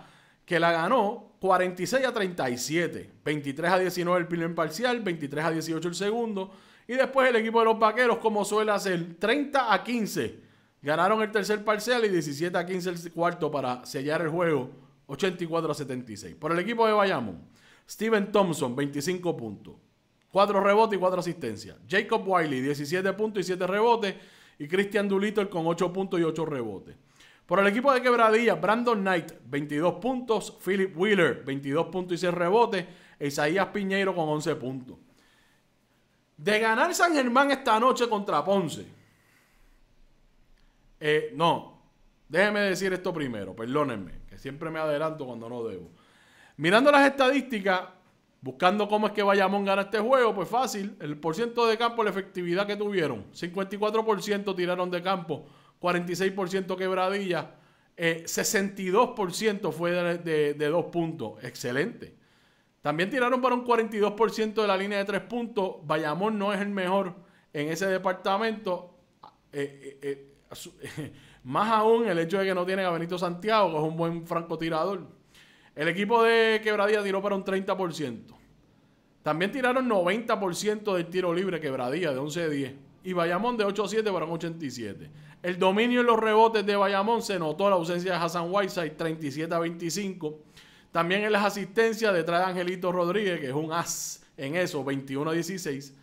que la ganó 46 a 37, 23 a 19 el primer parcial, 23 a 18 el segundo, y después el equipo de los vaqueros, como suele hacer, 30 a 15. Ganaron el tercer parcial y 17 a 15 el cuarto para sellar el juego 84 a 76. Por el equipo de Bayamón, Steven Thompson, 25 puntos. 4 rebotes y 4 asistencias. Jacob Wiley, 17 puntos y 7 rebotes. Y Christian Dulittle con 8 puntos y 8 rebotes. Por el equipo de Quebradilla, Brandon Knight, 22 puntos. Philip Wheeler, 22 puntos y 6 rebotes. E Isaías Piñeiro con 11 puntos. De ganar San Germán esta noche contra Ponce. Eh, no, Déjeme decir esto primero, perdónenme, que siempre me adelanto cuando no debo. Mirando las estadísticas, buscando cómo es que Bayamón gana este juego, pues fácil, el porcentaje de campo, la efectividad que tuvieron, 54% tiraron de campo, 46% quebradilla, 62% eh, fue de, de, de, dos puntos, excelente. También tiraron para un 42% de la línea de tres puntos, Bayamón no es el mejor en ese departamento. Eh, eh, Más aún el hecho de que no tiene a Benito Santiago, que es un buen francotirador. El equipo de Quebradía tiró para un 30%. También tiraron 90% del tiro libre Quebradía, de 11 a 10. Y Bayamón de 8 a 7 para un 87. El dominio en los rebotes de Bayamón se notó la ausencia de Hassan Whiteside, 37 a 25. También en las asistencias detrás de Angelito Rodríguez, que es un as en eso, 21 a 16.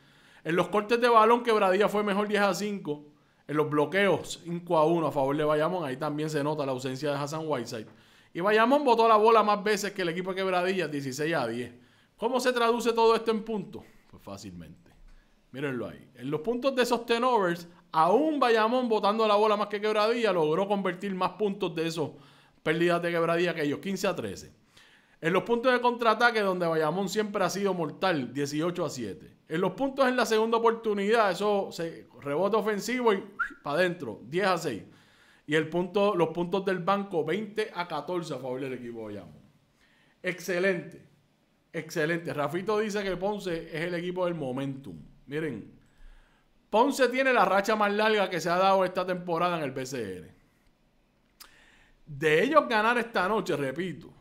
En los cortes de balón, Quebradía fue mejor 10 a 5. En los bloqueos, 5 a 1 a favor de Bayamón. Ahí también se nota la ausencia de Hassan Whiteside. Y Bayamón botó la bola más veces que el equipo de Quebradillas, 16 a 10. ¿Cómo se traduce todo esto en puntos? Pues fácilmente. Mírenlo ahí. En los puntos de esos tenovers, aún Bayamón botando la bola más que Quebradilla, logró convertir más puntos de esos pérdidas de Quebradilla que ellos, 15 a 13. En los puntos de contraataque, donde Bayamón siempre ha sido mortal, 18 a 7. En los puntos en la segunda oportunidad, eso se rebote ofensivo y para adentro, 10 a 6. Y el punto, los puntos del banco, 20 a 14 a favor del equipo de Excelente, excelente. Rafito dice que Ponce es el equipo del momentum. Miren, Ponce tiene la racha más larga que se ha dado esta temporada en el BCN. De ellos ganar esta noche, repito,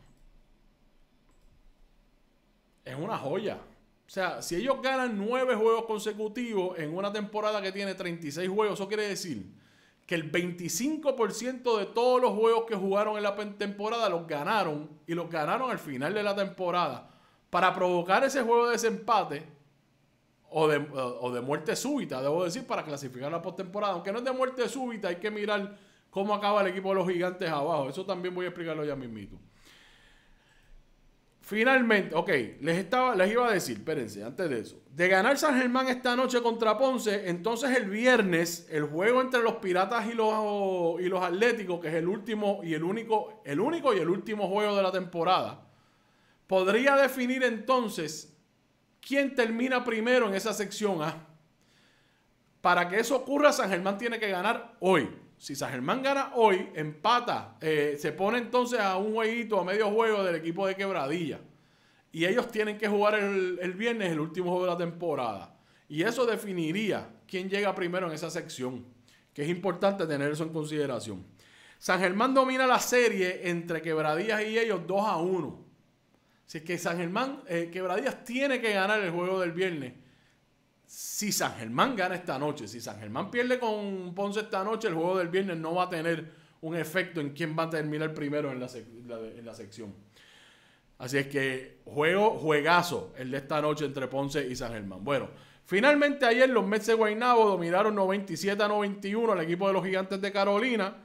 es una joya. O sea, si ellos ganan nueve juegos consecutivos en una temporada que tiene 36 juegos, eso quiere decir que el 25% de todos los juegos que jugaron en la temporada los ganaron y los ganaron al final de la temporada. Para provocar ese juego de desempate o de, o de muerte súbita, debo decir, para clasificar la postemporada. Aunque no es de muerte súbita, hay que mirar cómo acaba el equipo de los gigantes abajo. Eso también voy a explicarlo ya mismito. Finalmente, ok, les, estaba, les iba a decir, espérense, antes de eso. De ganar San Germán esta noche contra Ponce, entonces el viernes, el juego entre los Piratas y los, y los Atléticos, que es el último y el único, el único y el último juego de la temporada, podría definir entonces quién termina primero en esa sección A. Para que eso ocurra, San Germán tiene que ganar hoy. Si San Germán gana hoy, empata, eh, se pone entonces a un jueguito, a medio juego del equipo de Quebradilla. Y ellos tienen que jugar el, viernes el último juego de la temporada. Y eso definiría quién llega primero en esa sección, que es importante tener eso en consideración. San Germán domina la serie entre Quebradillas y ellos 2 a 1. Así que San Germán, eh, Quebradillas tiene que ganar el juego del viernes si San Germán gana esta noche, si San Germán pierde con Ponce esta noche, el juego del viernes no va a tener un efecto en quién va a terminar primero en la, sección. Así es que juego, juegazo el de esta noche entre Ponce y San Germán. Bueno, finalmente ayer los Mets de Guaynabo dominaron 97 a 91 al equipo de los Gigantes de Carolina.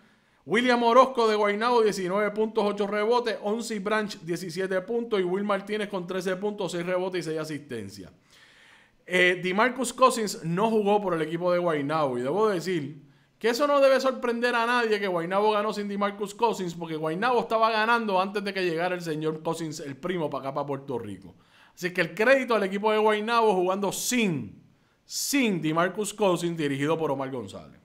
William Orozco de Guaynabo, 19 puntos, 8 rebotes. 11 Branch, 17 puntos. Y Will Martínez con 13 puntos, 6 rebotes y 6 asistencias. Eh, DeMarcus Cousins no jugó por el equipo de Guaynabo y debo decir que eso no debe sorprender a nadie que Guaynabo ganó sin DeMarcus Cousins porque Guaynabo estaba ganando antes de que llegara el señor Cousins, el primo, para acá, para Puerto Rico. Así que el crédito al equipo de Guaynabo jugando sin, sin DeMarcus Cousins, dirigido por Omar González.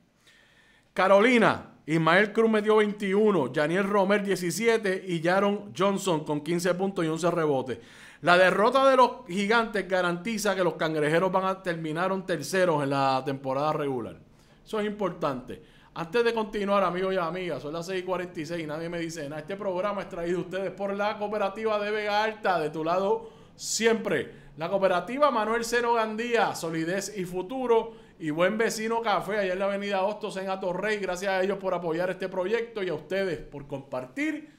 Carolina, Ismael Cruz metió 21, Janiel Romer 17 y Jaron Johnson con 15 puntos y 11 rebotes. La derrota de los gigantes garantiza que los cangrejeros van a terminaron terceros en la temporada regular. Eso es importante. Antes de continuar, amigos y amigas, son las 6:46 y nadie me dice nada. Este programa es traído a ustedes por la cooperativa de Vega Alta, de tu lado siempre. La cooperativa Manuel Cero Gandía, Solidez y Futuro y Buen Vecino Café, allá en la avenida Hostos en Atorrey. Gracias a ellos por apoyar este proyecto y a ustedes por compartir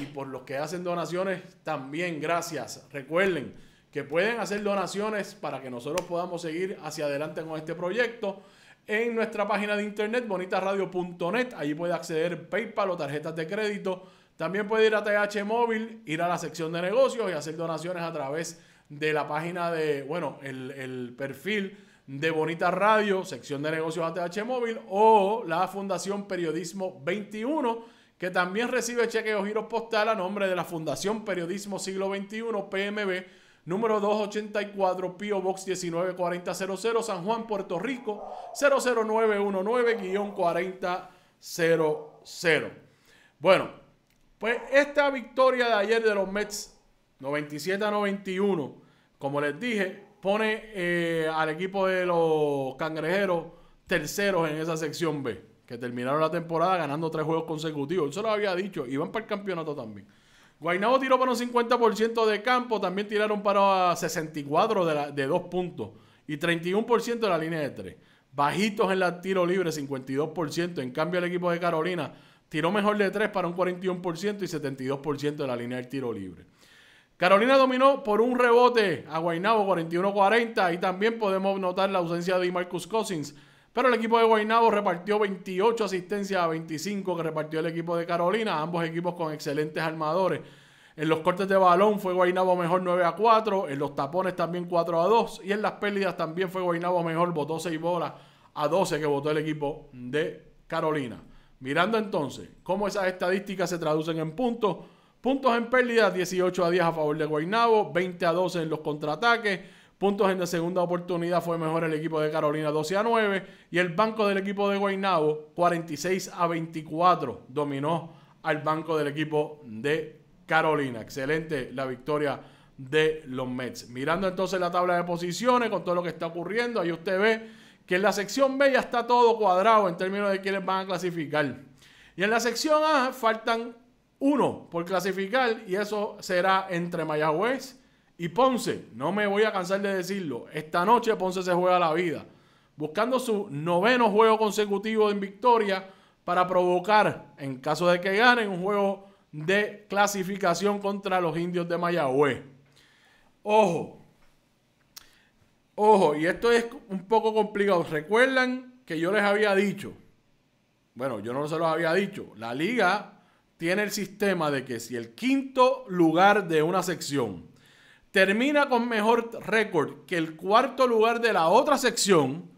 y por los que hacen donaciones también, gracias. Recuerden que pueden hacer donaciones para que nosotros podamos seguir hacia adelante con este proyecto en nuestra página de internet bonitasradio.net. Allí puede acceder PayPal o tarjetas de crédito. También puede ir a TH Móvil, ir a la sección de negocios y hacer donaciones a través de la página de, bueno, el, el perfil de Bonita Radio, sección de negocios TH Móvil o la Fundación Periodismo 21 que también recibe cheques giros postal a nombre de la Fundación Periodismo Siglo XXI, PMB, número 284, Pio Box 194000, San Juan, Puerto Rico, 00919-4000. Bueno, pues esta victoria de ayer de los Mets, 97 91, como les dije, pone eh, al equipo de los cangrejeros terceros en esa sección B que terminaron la temporada ganando tres juegos consecutivos. Él se lo había dicho. iban para el campeonato también. Guainabo tiró para un 50% de campo. También tiraron para 64 de, dos puntos. Y 31% de la línea de tres. Bajitos en la tiro libre, 52%. En cambio, el equipo de Carolina tiró mejor de tres para un 41% y 72% de la línea del tiro libre. Carolina dominó por un rebote a Guainabo 41-40 y también podemos notar la ausencia de Marcus Cousins pero el equipo de Guaynabo repartió 28 asistencias a 25 que repartió el equipo de Carolina, ambos equipos con excelentes armadores. En los cortes de balón fue Guaynabo mejor 9 a 4, en los tapones también 4 a 2 y en las pérdidas también fue Guaynabo mejor, votó 6 bolas a 12 que votó el equipo de Carolina. Mirando entonces cómo esas estadísticas se traducen en puntos. Puntos en pérdidas 18 a 10 a favor de Guaynabo, 20 a 12 en los contraataques, Puntos en la segunda oportunidad fue mejor el equipo de Carolina 12 a 9 y el banco del equipo de Guaynabo 46 a 24 dominó al banco del equipo de Carolina. Excelente la victoria de los Mets. Mirando entonces la tabla de posiciones con todo lo que está ocurriendo, ahí usted ve que en la sección B ya está todo cuadrado en términos de quiénes van a clasificar. Y en la sección A faltan uno por clasificar y eso será entre Mayagüez y Ponce, no me voy a cansar de decirlo, esta noche Ponce se juega la vida, buscando su noveno juego consecutivo en victoria para provocar, en caso de que ganen, un juego de clasificación contra los indios de mayagüe Ojo, ojo, y esto es un poco complicado. Recuerdan que yo les había dicho, bueno, yo no se los había dicho, la liga tiene el sistema de que si el quinto lugar de una sección termina con mejor récord que el cuarto lugar de la otra sección,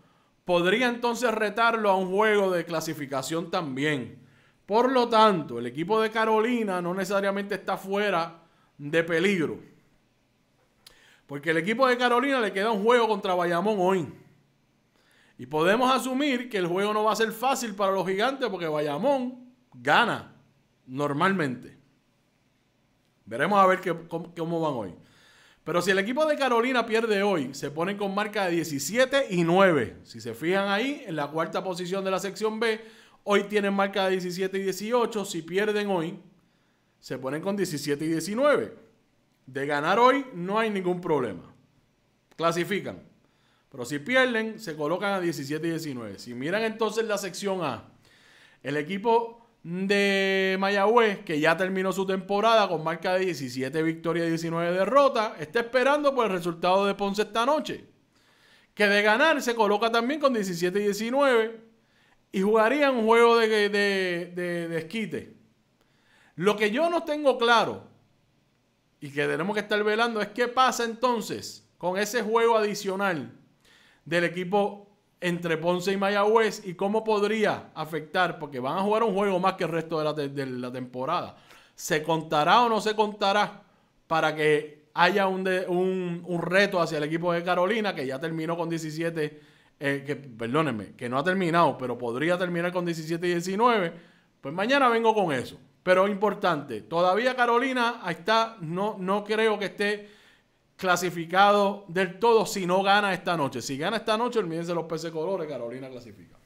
podría entonces retarlo a un juego de clasificación también. Por lo tanto, el equipo de Carolina no necesariamente está fuera de peligro. Porque el equipo de Carolina le queda un juego contra Bayamón hoy. Y podemos asumir que el juego no va a ser fácil para los gigantes porque Bayamón gana normalmente. Veremos a ver cómo van hoy. Pero si el equipo de Carolina pierde hoy, se ponen con marca de 17 y 9. Si se fijan ahí, en la cuarta posición de la sección B, hoy tienen marca de 17 y 18. Si pierden hoy, se ponen con 17 y 19. De ganar hoy, no hay ningún problema. Clasifican. Pero si pierden, se colocan a 17 y 19. Si miran entonces la sección A, el equipo de Mayagüez, que ya terminó su temporada con marca de 17 victorias y 19 derrotas, está esperando por el resultado de Ponce esta noche. Que de ganar se coloca también con 17 y 19 y jugaría un juego de, de esquite. Lo que yo no tengo claro y que tenemos que estar velando es qué pasa entonces con ese juego adicional del equipo entre Ponce y Mayagüez y cómo podría afectar, porque van a jugar un juego más que el resto de la, temporada. ¿Se contará o no se contará para que haya un, un, reto hacia el equipo de Carolina, que ya terminó con 17, eh, que, perdónenme, que no ha terminado, pero podría terminar con 17 y 19? Pues mañana vengo con eso. Pero importante, todavía Carolina está, no, no creo que esté clasificado del todo si no gana esta noche. Si gana esta noche, olvídense los peces colores, Carolina clasifica.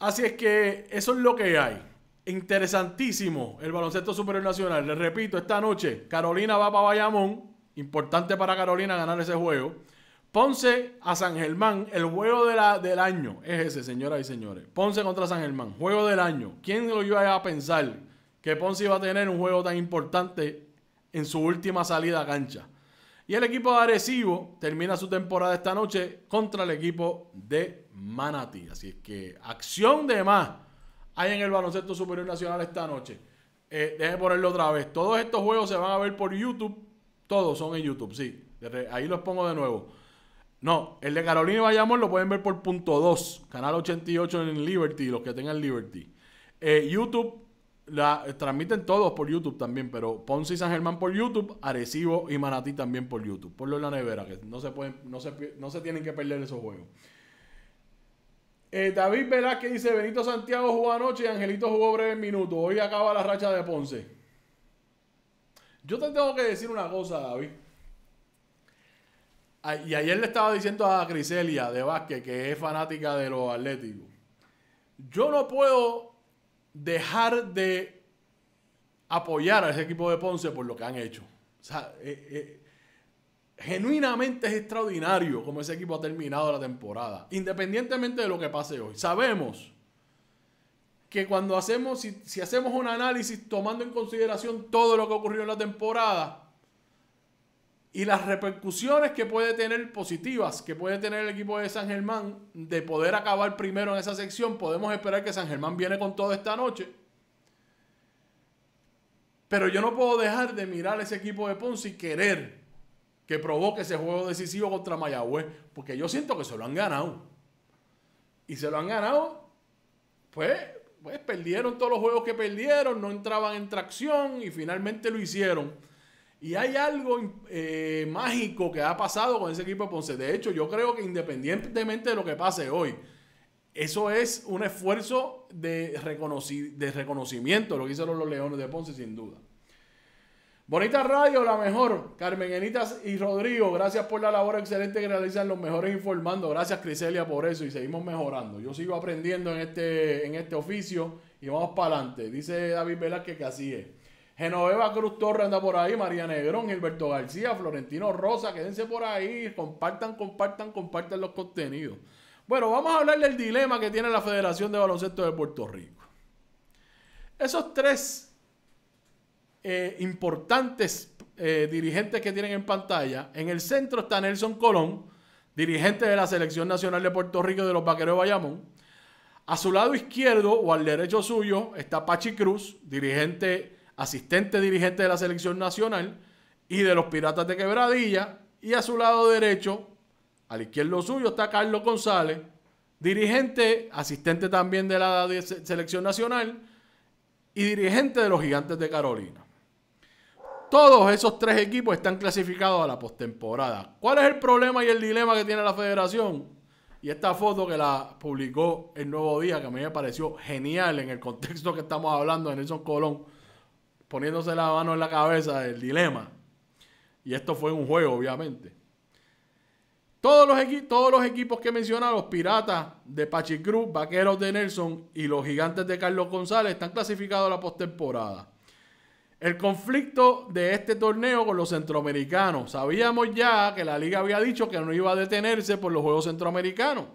Así es que eso es lo que hay. Interesantísimo el baloncesto superior nacional. Les repito, esta noche Carolina va para Bayamón. Importante para Carolina ganar ese juego. Ponce a San Germán, el juego del año. Es ese, señoras y señores. Ponce contra San Germán, juego del año. ¿Quién lo iba a pensar que Ponce iba a tener un juego tan importante en su última salida a cancha. Y el equipo agresivo termina su temporada esta noche contra el equipo de Manatí. Así es que acción de más hay en el baloncesto superior nacional esta noche. Eh, deje ponerlo otra vez. Todos estos juegos se van a ver por YouTube. Todos son en YouTube, sí. Ahí los pongo de nuevo. No, el de Carolina y Bayamón lo pueden ver por punto 2, canal 88 en Liberty, los que tengan Liberty. Eh, YouTube la, transmiten todos por YouTube también, pero Ponce y San Germán por YouTube, Arecibo y Manatí también por YouTube. Ponlo en la nevera, que no se, no se, tienen que perder esos juegos. Eh, David Velázquez dice: Benito Santiago jugó anoche y Angelito jugó breve minuto. Hoy acaba la racha de Ponce. Yo te tengo que decir una cosa, David. y ayer le estaba diciendo a Griselia de Vázquez, que es fanática de los Atléticos. Yo no puedo dejar de apoyar a ese equipo de Ponce por lo que han hecho. Eh, eh, genuinamente es extraordinario como ese equipo ha terminado la temporada, independientemente de lo que pase hoy. Sabemos que cuando hacemos, si hacemos un análisis tomando en consideración todo lo que ocurrió en la temporada, y las repercusiones que puede tener positivas, que puede tener el equipo de San Germán de poder acabar primero en esa sección. Podemos esperar que San Germán viene con todo esta noche. Pero yo no puedo dejar de mirar ese equipo de Ponce y querer que provoque ese juego decisivo contra Mayagüez, porque yo siento que se lo han ganado. Y se lo han ganado, pues, pues perdieron todos los juegos que perdieron, no entraban en tracción y finalmente lo hicieron. Y hay algo eh, mágico que ha pasado con ese equipo de Ponce. De hecho, yo creo que independientemente de lo que pase hoy, eso es un esfuerzo de, de reconocimiento, lo que hicieron los Leones de Ponce, sin duda. Bonita Radio, la mejor. Carmen Enitas y Rodrigo, gracias por la labor excelente que realizan los mejores informando. Gracias, Criselia, por eso. Y seguimos mejorando. Yo sigo aprendiendo en este, en este oficio y vamos para adelante. Dice David Velázquez que así es. Genoveva Cruz Torre anda por ahí, María Negrón, Gilberto García, Florentino Rosa, quédense por ahí, compartan, compartan, compartan los contenidos. Bueno, vamos a hablar del dilema que tiene la Federación de Baloncesto de Puerto Rico. Esos tres eh, importantes eh, dirigentes que tienen en pantalla, en el centro está Nelson Colón, dirigente de la Selección Nacional de Puerto Rico de los Vaqueros de Bayamón. A su lado izquierdo o al derecho suyo está Pachi Cruz, dirigente asistente dirigente de la selección nacional y de los Piratas de Quebradilla. Y a su lado derecho, al izquierdo suyo, está Carlos González, dirigente, asistente también de la selección nacional y dirigente de los Gigantes de Carolina. Todos esos tres equipos están clasificados a la postemporada. ¿Cuál es el problema y el dilema que tiene la federación? Y esta foto que la publicó el Nuevo Día, que a mí me pareció genial en el contexto que estamos hablando de Nelson Colón, poniéndose la mano en la cabeza del dilema. Y esto fue un juego, obviamente. Todos los, todos los equipos que menciona, los Piratas de Pachicruz, Vaqueros de Nelson y los Gigantes de Carlos González, están clasificados a la postemporada. El conflicto de este torneo con los centroamericanos. Sabíamos ya que la liga había dicho que no iba a detenerse por los Juegos Centroamericanos.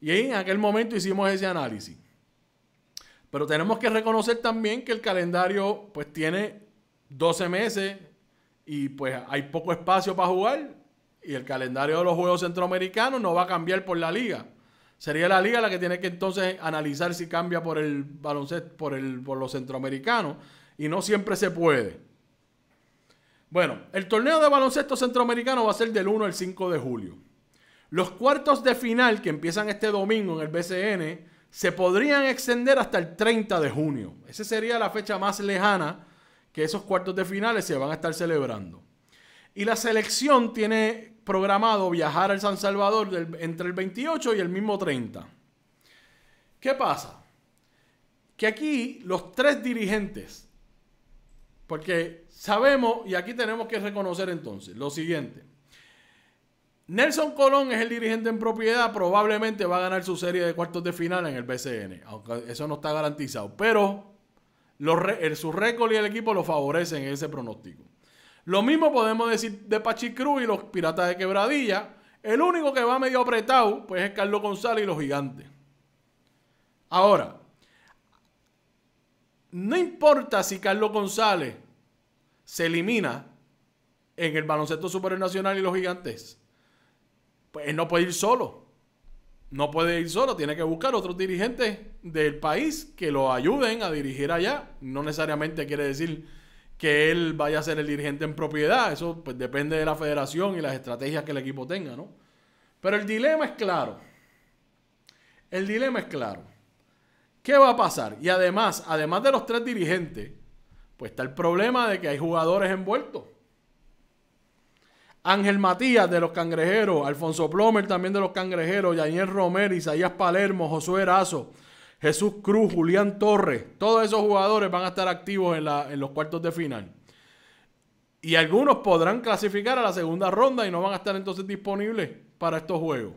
Y en aquel momento hicimos ese análisis. Pero tenemos que reconocer también que el calendario pues tiene 12 meses y pues hay poco espacio para jugar y el calendario de los Juegos Centroamericanos no va a cambiar por la liga. Sería la liga la que tiene que entonces analizar si cambia por el baloncesto, por, por los centroamericanos y no siempre se puede. Bueno, el torneo de baloncesto centroamericano va a ser del 1 al 5 de julio. Los cuartos de final que empiezan este domingo en el BCN se podrían extender hasta el 30 de junio. Esa sería la fecha más lejana que esos cuartos de finales se van a estar celebrando. Y la selección tiene programado viajar al San Salvador entre el 28 y el mismo 30. ¿Qué pasa? Que aquí los tres dirigentes, porque sabemos, y aquí tenemos que reconocer entonces lo siguiente, Nelson Colón es el dirigente en propiedad, probablemente va a ganar su serie de cuartos de final en el BCN, aunque eso no está garantizado, pero su récord y el equipo lo favorecen en ese pronóstico. Lo mismo podemos decir de Cruz y los Piratas de Quebradilla. El único que va medio apretado pues es Carlos González y los Gigantes. Ahora, no importa si Carlos González se elimina en el baloncesto supernacional y los Gigantes pues él no puede ir solo. No puede ir solo, tiene que buscar otros dirigentes del país que lo ayuden a dirigir allá. No necesariamente quiere decir que él vaya a ser el dirigente en propiedad, eso pues, depende de la federación y las estrategias que el equipo tenga, ¿no? Pero el dilema es claro. El dilema es claro. ¿Qué va a pasar? Y además, además de los tres dirigentes, pues está el problema de que hay jugadores envueltos. Ángel Matías de los Cangrejeros, Alfonso Plomer también de los Cangrejeros, Yaniel Romero, Isaías Palermo, Josué Erazo, Jesús Cruz, Julián Torres. Todos esos jugadores van a estar activos en, los cuartos de final. Y algunos podrán clasificar a la segunda ronda y no van a estar entonces disponibles para estos juegos.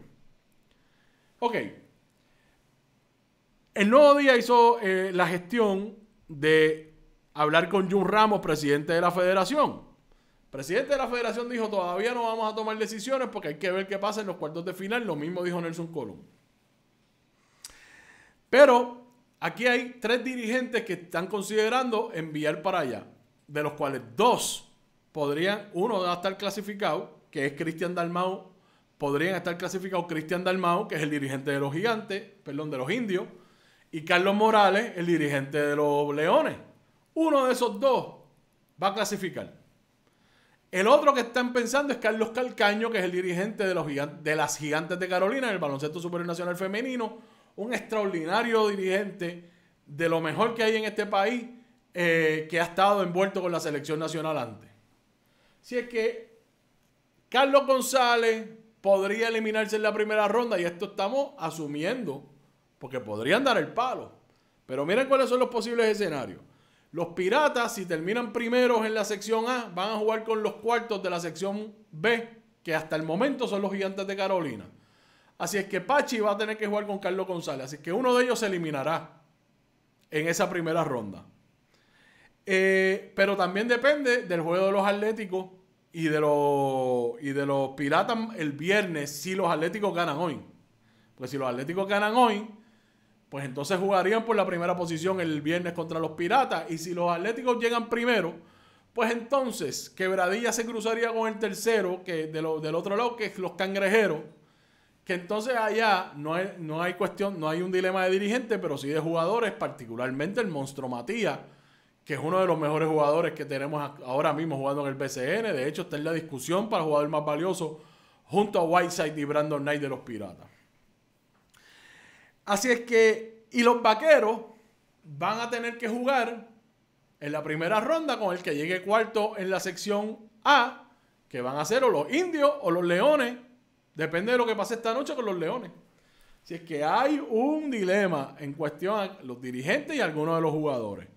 Ok. El nuevo día hizo eh, la gestión de hablar con Jun Ramos, presidente de la federación presidente de la federación dijo, todavía no vamos a tomar decisiones porque hay que ver qué pasa en los cuartos de final. Lo mismo dijo Nelson Colón. Pero aquí hay tres dirigentes que están considerando enviar para allá, de los cuales dos podrían, uno va a estar clasificado, que es Cristian Dalmau, podrían estar clasificados Cristian Dalmau, que es el dirigente de los gigantes, perdón, de los indios, y Carlos Morales, el dirigente de los leones. Uno de esos dos va a clasificar. El otro que están pensando es Carlos Calcaño, que es el dirigente de, los de las gigantes de Carolina en el baloncesto superior nacional femenino. Un extraordinario dirigente de lo mejor que hay en este país eh, que ha estado envuelto con la selección nacional antes. Si es que Carlos González podría eliminarse en la primera ronda y esto estamos asumiendo, porque podrían dar el palo. Pero miren cuáles son los posibles escenarios. Los Piratas, si terminan primeros en la sección A, van a jugar con los cuartos de la sección B, que hasta el momento son los gigantes de Carolina. Así es que Pachi va a tener que jugar con Carlos González. Así que uno de ellos se eliminará en esa primera ronda. Eh, pero también depende del juego de los Atléticos y de los, y de los Piratas el viernes si los Atléticos ganan hoy. Pues si los Atléticos ganan hoy, pues entonces jugarían por la primera posición el viernes contra los Piratas. Y si los Atléticos llegan primero, pues entonces Quebradilla se cruzaría con el tercero, que del otro lado, que es los Cangrejeros. Que entonces allá no hay, no hay cuestión, no hay un dilema de dirigente, pero sí de jugadores, particularmente el Monstruo Matías, que es uno de los mejores jugadores que tenemos ahora mismo jugando en el BCN. De hecho, está en la discusión para jugador más valioso junto a Whiteside y Brandon Knight de los Piratas. Así es que, y los vaqueros van a tener que jugar en la primera ronda con el que llegue cuarto en la sección A, que van a ser o los indios o los leones, depende de lo que pase esta noche con los leones. Así es que hay un dilema en cuestión a los dirigentes y algunos de los jugadores.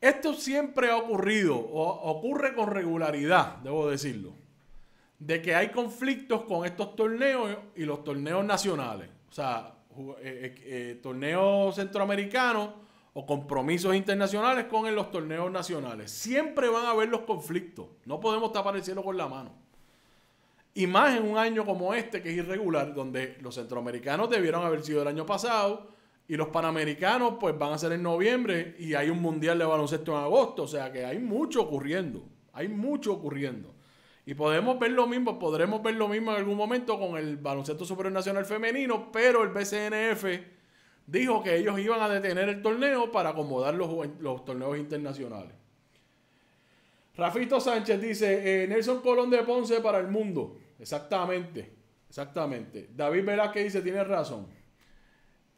Esto siempre ha ocurrido, o ocurre con regularidad, debo decirlo de que hay conflictos con estos torneos y los torneos nacionales. O sea, eh, eh, eh, torneos centroamericanos o compromisos internacionales con los torneos nacionales. Siempre van a haber los conflictos. No podemos tapar el cielo con la mano. Y más en un año como este, que es irregular, donde los centroamericanos debieron haber sido el año pasado y los panamericanos pues van a ser en noviembre y hay un mundial de baloncesto en agosto. O sea que hay mucho ocurriendo. Hay mucho ocurriendo. Y podemos ver lo mismo, podremos ver lo mismo en algún momento con el baloncesto supranacional femenino, pero el BCNF dijo que ellos iban a detener el torneo para acomodar los, los torneos internacionales. Rafito Sánchez dice, eh, Nelson Colón de Ponce para el mundo. Exactamente, exactamente. David Velázquez dice, tiene razón.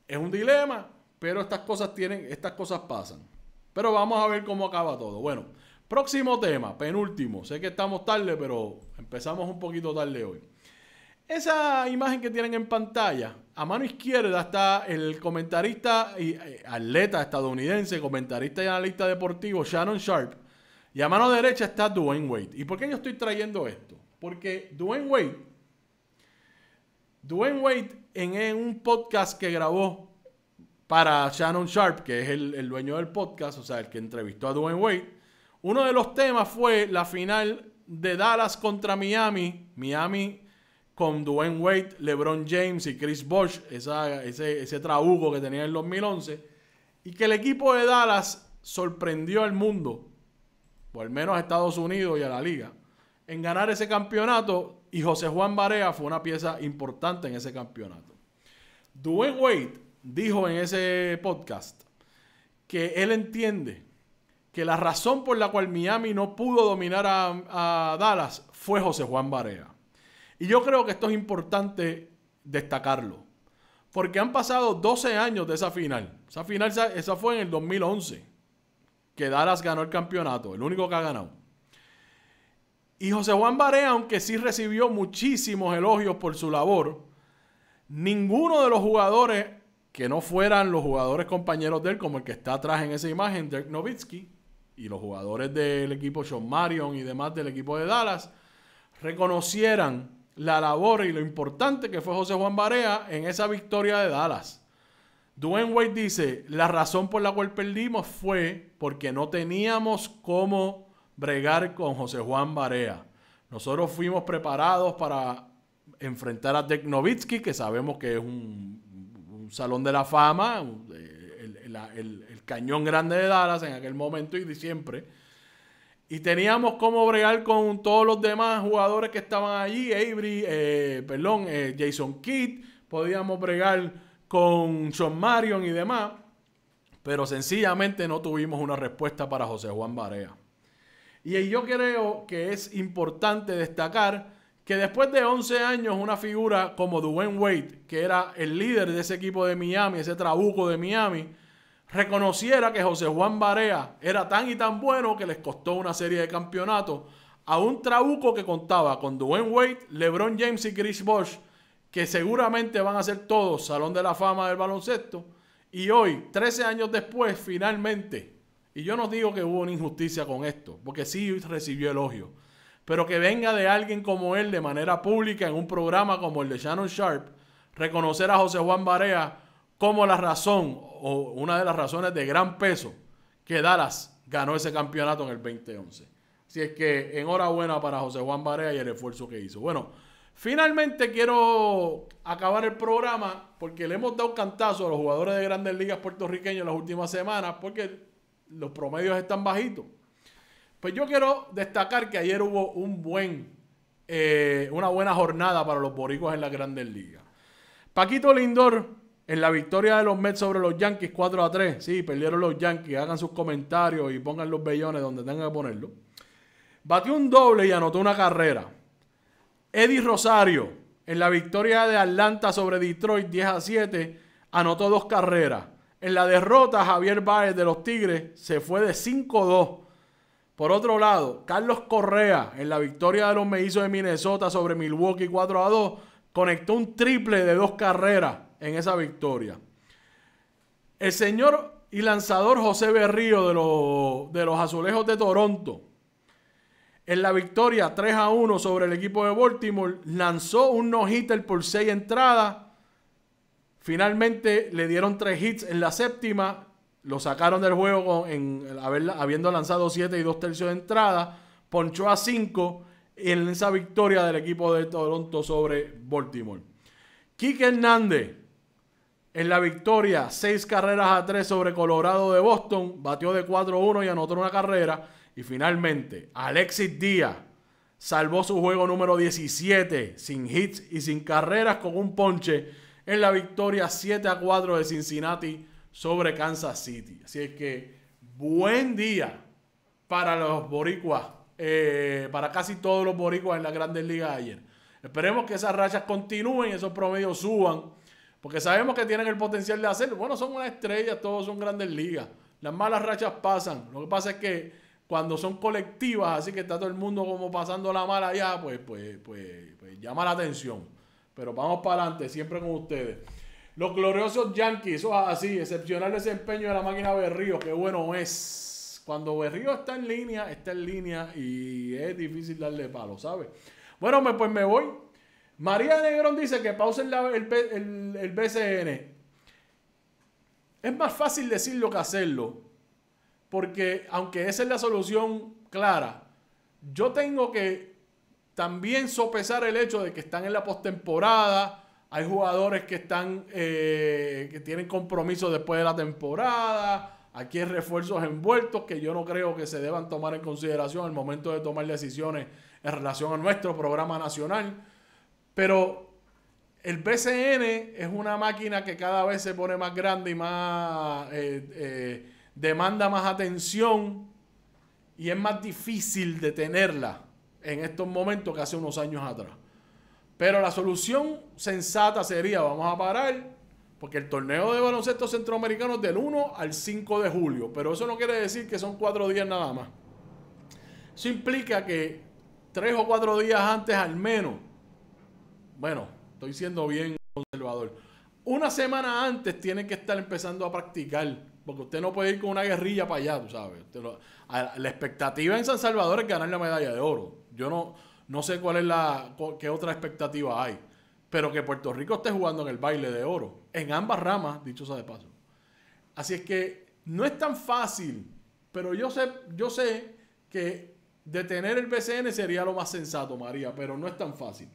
Es un dilema, pero estas cosas tienen, estas cosas pasan. Pero vamos a ver cómo acaba todo. Bueno, Próximo tema, penúltimo. Sé que estamos tarde, pero empezamos un poquito tarde hoy. Esa imagen que tienen en pantalla, a mano izquierda está el comentarista y eh, atleta estadounidense, comentarista y analista deportivo Shannon Sharp. Y a mano derecha está Dwayne Wade. ¿Y por qué yo estoy trayendo esto? Porque Dwayne Wade, Dwayne Wade en, un podcast que grabó para Shannon Sharp, que es el, el dueño del podcast, o sea, el que entrevistó a Dwayne Wade, uno de los temas fue la final de Dallas contra Miami. Miami con Dwayne Wade, LeBron James y Chris Bosh, ese, ese trabuco que tenía en el 2011. Y que el equipo de Dallas sorprendió al mundo, o al menos a Estados Unidos y a la liga, en ganar ese campeonato. Y José Juan Barea fue una pieza importante en ese campeonato. Dwayne Wade dijo en ese podcast que él entiende que la razón por la cual Miami no pudo dominar a, Dallas fue José Juan Barea. Y yo creo que esto es importante destacarlo. Porque han pasado 12 años de esa final. Esa final esa fue en el 2011. Que Dallas ganó el campeonato. El único que ha ganado. Y José Juan Barea, aunque sí recibió muchísimos elogios por su labor, ninguno de los jugadores que no fueran los jugadores compañeros de él, como el que está atrás en esa imagen, Dirk Nowitzki, y los jugadores del equipo Sean Marion y demás del equipo de Dallas reconocieran la labor y lo importante que fue José Juan Barea en esa victoria de Dallas. Dwayne Wade dice, la razón por la cual perdimos fue porque no teníamos cómo bregar con José Juan Barea. Nosotros fuimos preparados para enfrentar a Dirk que sabemos que es un, salón de la fama, eh, el, cañón grande de Dallas en aquel momento y de siempre. Y teníamos como bregar con todos los demás jugadores que estaban allí. Avery, eh, perdón, eh, Jason Kidd. Podíamos bregar con Sean Marion y demás. Pero sencillamente no tuvimos una respuesta para José Juan Barea. Y yo creo que es importante destacar que después de 11 años una figura como Dwayne Wade, que era el líder de ese equipo de Miami, ese trabuco de Miami, reconociera que José Juan Barea era tan y tan bueno que les costó una serie de campeonatos a un trabuco que contaba con Dwayne Wade, LeBron James y Chris Bosh, que seguramente van a ser todos Salón de la Fama del baloncesto. Y hoy, 13 años después, finalmente, y yo no digo que hubo una injusticia con esto, porque sí recibió elogio, pero que venga de alguien como él de manera pública en un programa como el de Shannon Sharp, reconocer a José Juan Barea como la razón o una de las razones de gran peso que Dallas ganó ese campeonato en el 2011. Así es que enhorabuena para José Juan Barea y el esfuerzo que hizo. Bueno, finalmente quiero acabar el programa porque le hemos dado cantazo a los jugadores de grandes ligas puertorriqueños en las últimas semanas porque los promedios están bajitos. Pues yo quiero destacar que ayer hubo un buen, eh, una buena jornada para los boricuas en las grandes ligas. Paquito Lindor en la victoria de los Mets sobre los Yankees 4 a 3. Sí, perdieron los Yankees. Hagan sus comentarios y pongan los bellones donde tengan que ponerlo. Batió un doble y anotó una carrera. Eddie Rosario, en la victoria de Atlanta sobre Detroit 10 a 7, anotó dos carreras. En la derrota, Javier Baez de los Tigres se fue de 5-2. Por otro lado, Carlos Correa, en la victoria de los Mets de Minnesota sobre Milwaukee 4 a 2, conectó un triple de dos carreras en esa victoria. El señor y lanzador José Berrío de los, de los Azulejos de Toronto, en la victoria 3 a 1 sobre el equipo de Baltimore, lanzó un no-hitter por 6 entradas. Finalmente le dieron 3 hits en la séptima. Lo sacaron del juego en, habiendo lanzado 7 y 2 tercios de entrada. Ponchó a 5 en esa victoria del equipo de Toronto sobre Baltimore. Kike Hernández en la victoria, seis carreras a tres sobre Colorado de Boston, batió de 4-1 y anotó una carrera. Y finalmente, Alexis Díaz salvó su juego número 17 sin hits y sin carreras con un ponche en la victoria 7 a 4 de Cincinnati sobre Kansas City. Así es que buen día para los boricuas, eh, para casi todos los boricuas en la grandes ligas ayer. Esperemos que esas rachas continúen, esos promedios suban porque sabemos que tienen el potencial de hacerlo. Bueno, son una estrella, todos son grandes ligas. Las malas rachas pasan. Lo que pasa es que cuando son colectivas, así que está todo el mundo como pasando la mala allá, pues, pues, pues, pues llama la atención. Pero vamos para adelante, siempre con ustedes. Los gloriosos Yankees, eso es así, excepcional desempeño de la máquina Berrío, qué bueno es. Cuando Berrío está en línea, está en línea y es difícil darle palo, ¿sabes? Bueno, pues me voy. María Negrón dice que pausen el, el, BCN. Es más fácil decirlo que hacerlo. Porque aunque esa es la solución clara, yo tengo que también sopesar el hecho de que están en la postemporada. Hay jugadores que están eh, que tienen compromisos después de la temporada. Aquí hay refuerzos envueltos que yo no creo que se deban tomar en consideración al momento de tomar decisiones en relación a nuestro programa nacional. Pero el BCN es una máquina que cada vez se pone más grande y más eh, eh, demanda más atención y es más difícil detenerla en estos momentos que hace unos años atrás. Pero la solución sensata sería, vamos a parar, porque el torneo de baloncesto centroamericano es del 1 al 5 de julio, pero eso no quiere decir que son cuatro días nada más. Eso implica que tres o cuatro días antes al menos bueno, estoy siendo bien conservador. Una semana antes tiene que estar empezando a practicar, porque usted no puede ir con una guerrilla para allá, tú sabes. la expectativa en San Salvador es ganar la medalla de oro. Yo no, no sé cuál es la, qué otra expectativa hay, pero que Puerto Rico esté jugando en el baile de oro, en ambas ramas, dichosa de paso. Así es que no es tan fácil, pero yo sé, yo sé que detener el BCN sería lo más sensato, María, pero no es tan fácil.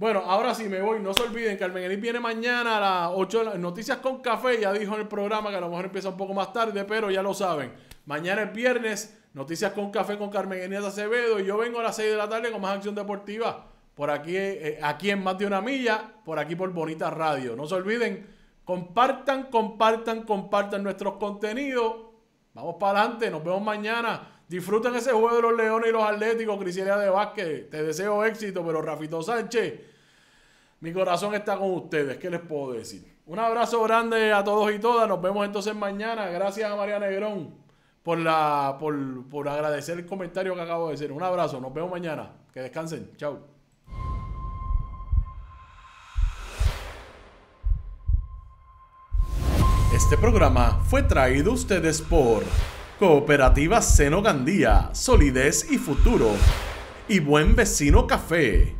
Bueno, ahora sí me voy. No se olviden, Carmen Elis viene mañana a las 8 de la Noticias con Café. Ya dijo en el programa que a lo mejor empieza un poco más tarde, pero ya lo saben. Mañana es viernes, Noticias con Café con Carmen de Acevedo. Y yo vengo a las 6 de la tarde con más acción deportiva. Por aquí, eh, aquí en Más de una Milla, por aquí por Bonita Radio. No se olviden, compartan, compartan, compartan nuestros contenidos. Vamos para adelante, nos vemos mañana. Disfrutan ese juego de los Leones y los Atléticos, Crisilia de Vázquez. Te deseo éxito, pero Rafito Sánchez mi corazón está con ustedes. ¿Qué les puedo decir? Un abrazo grande a todos y todas. Nos vemos entonces mañana. Gracias a María Negrón por, la, por, agradecer el comentario que acabo de decir. Un abrazo. Nos vemos mañana. Que descansen. Chao. Este programa fue traído a ustedes por Cooperativa Seno Gandía, Solidez y Futuro y Buen Vecino Café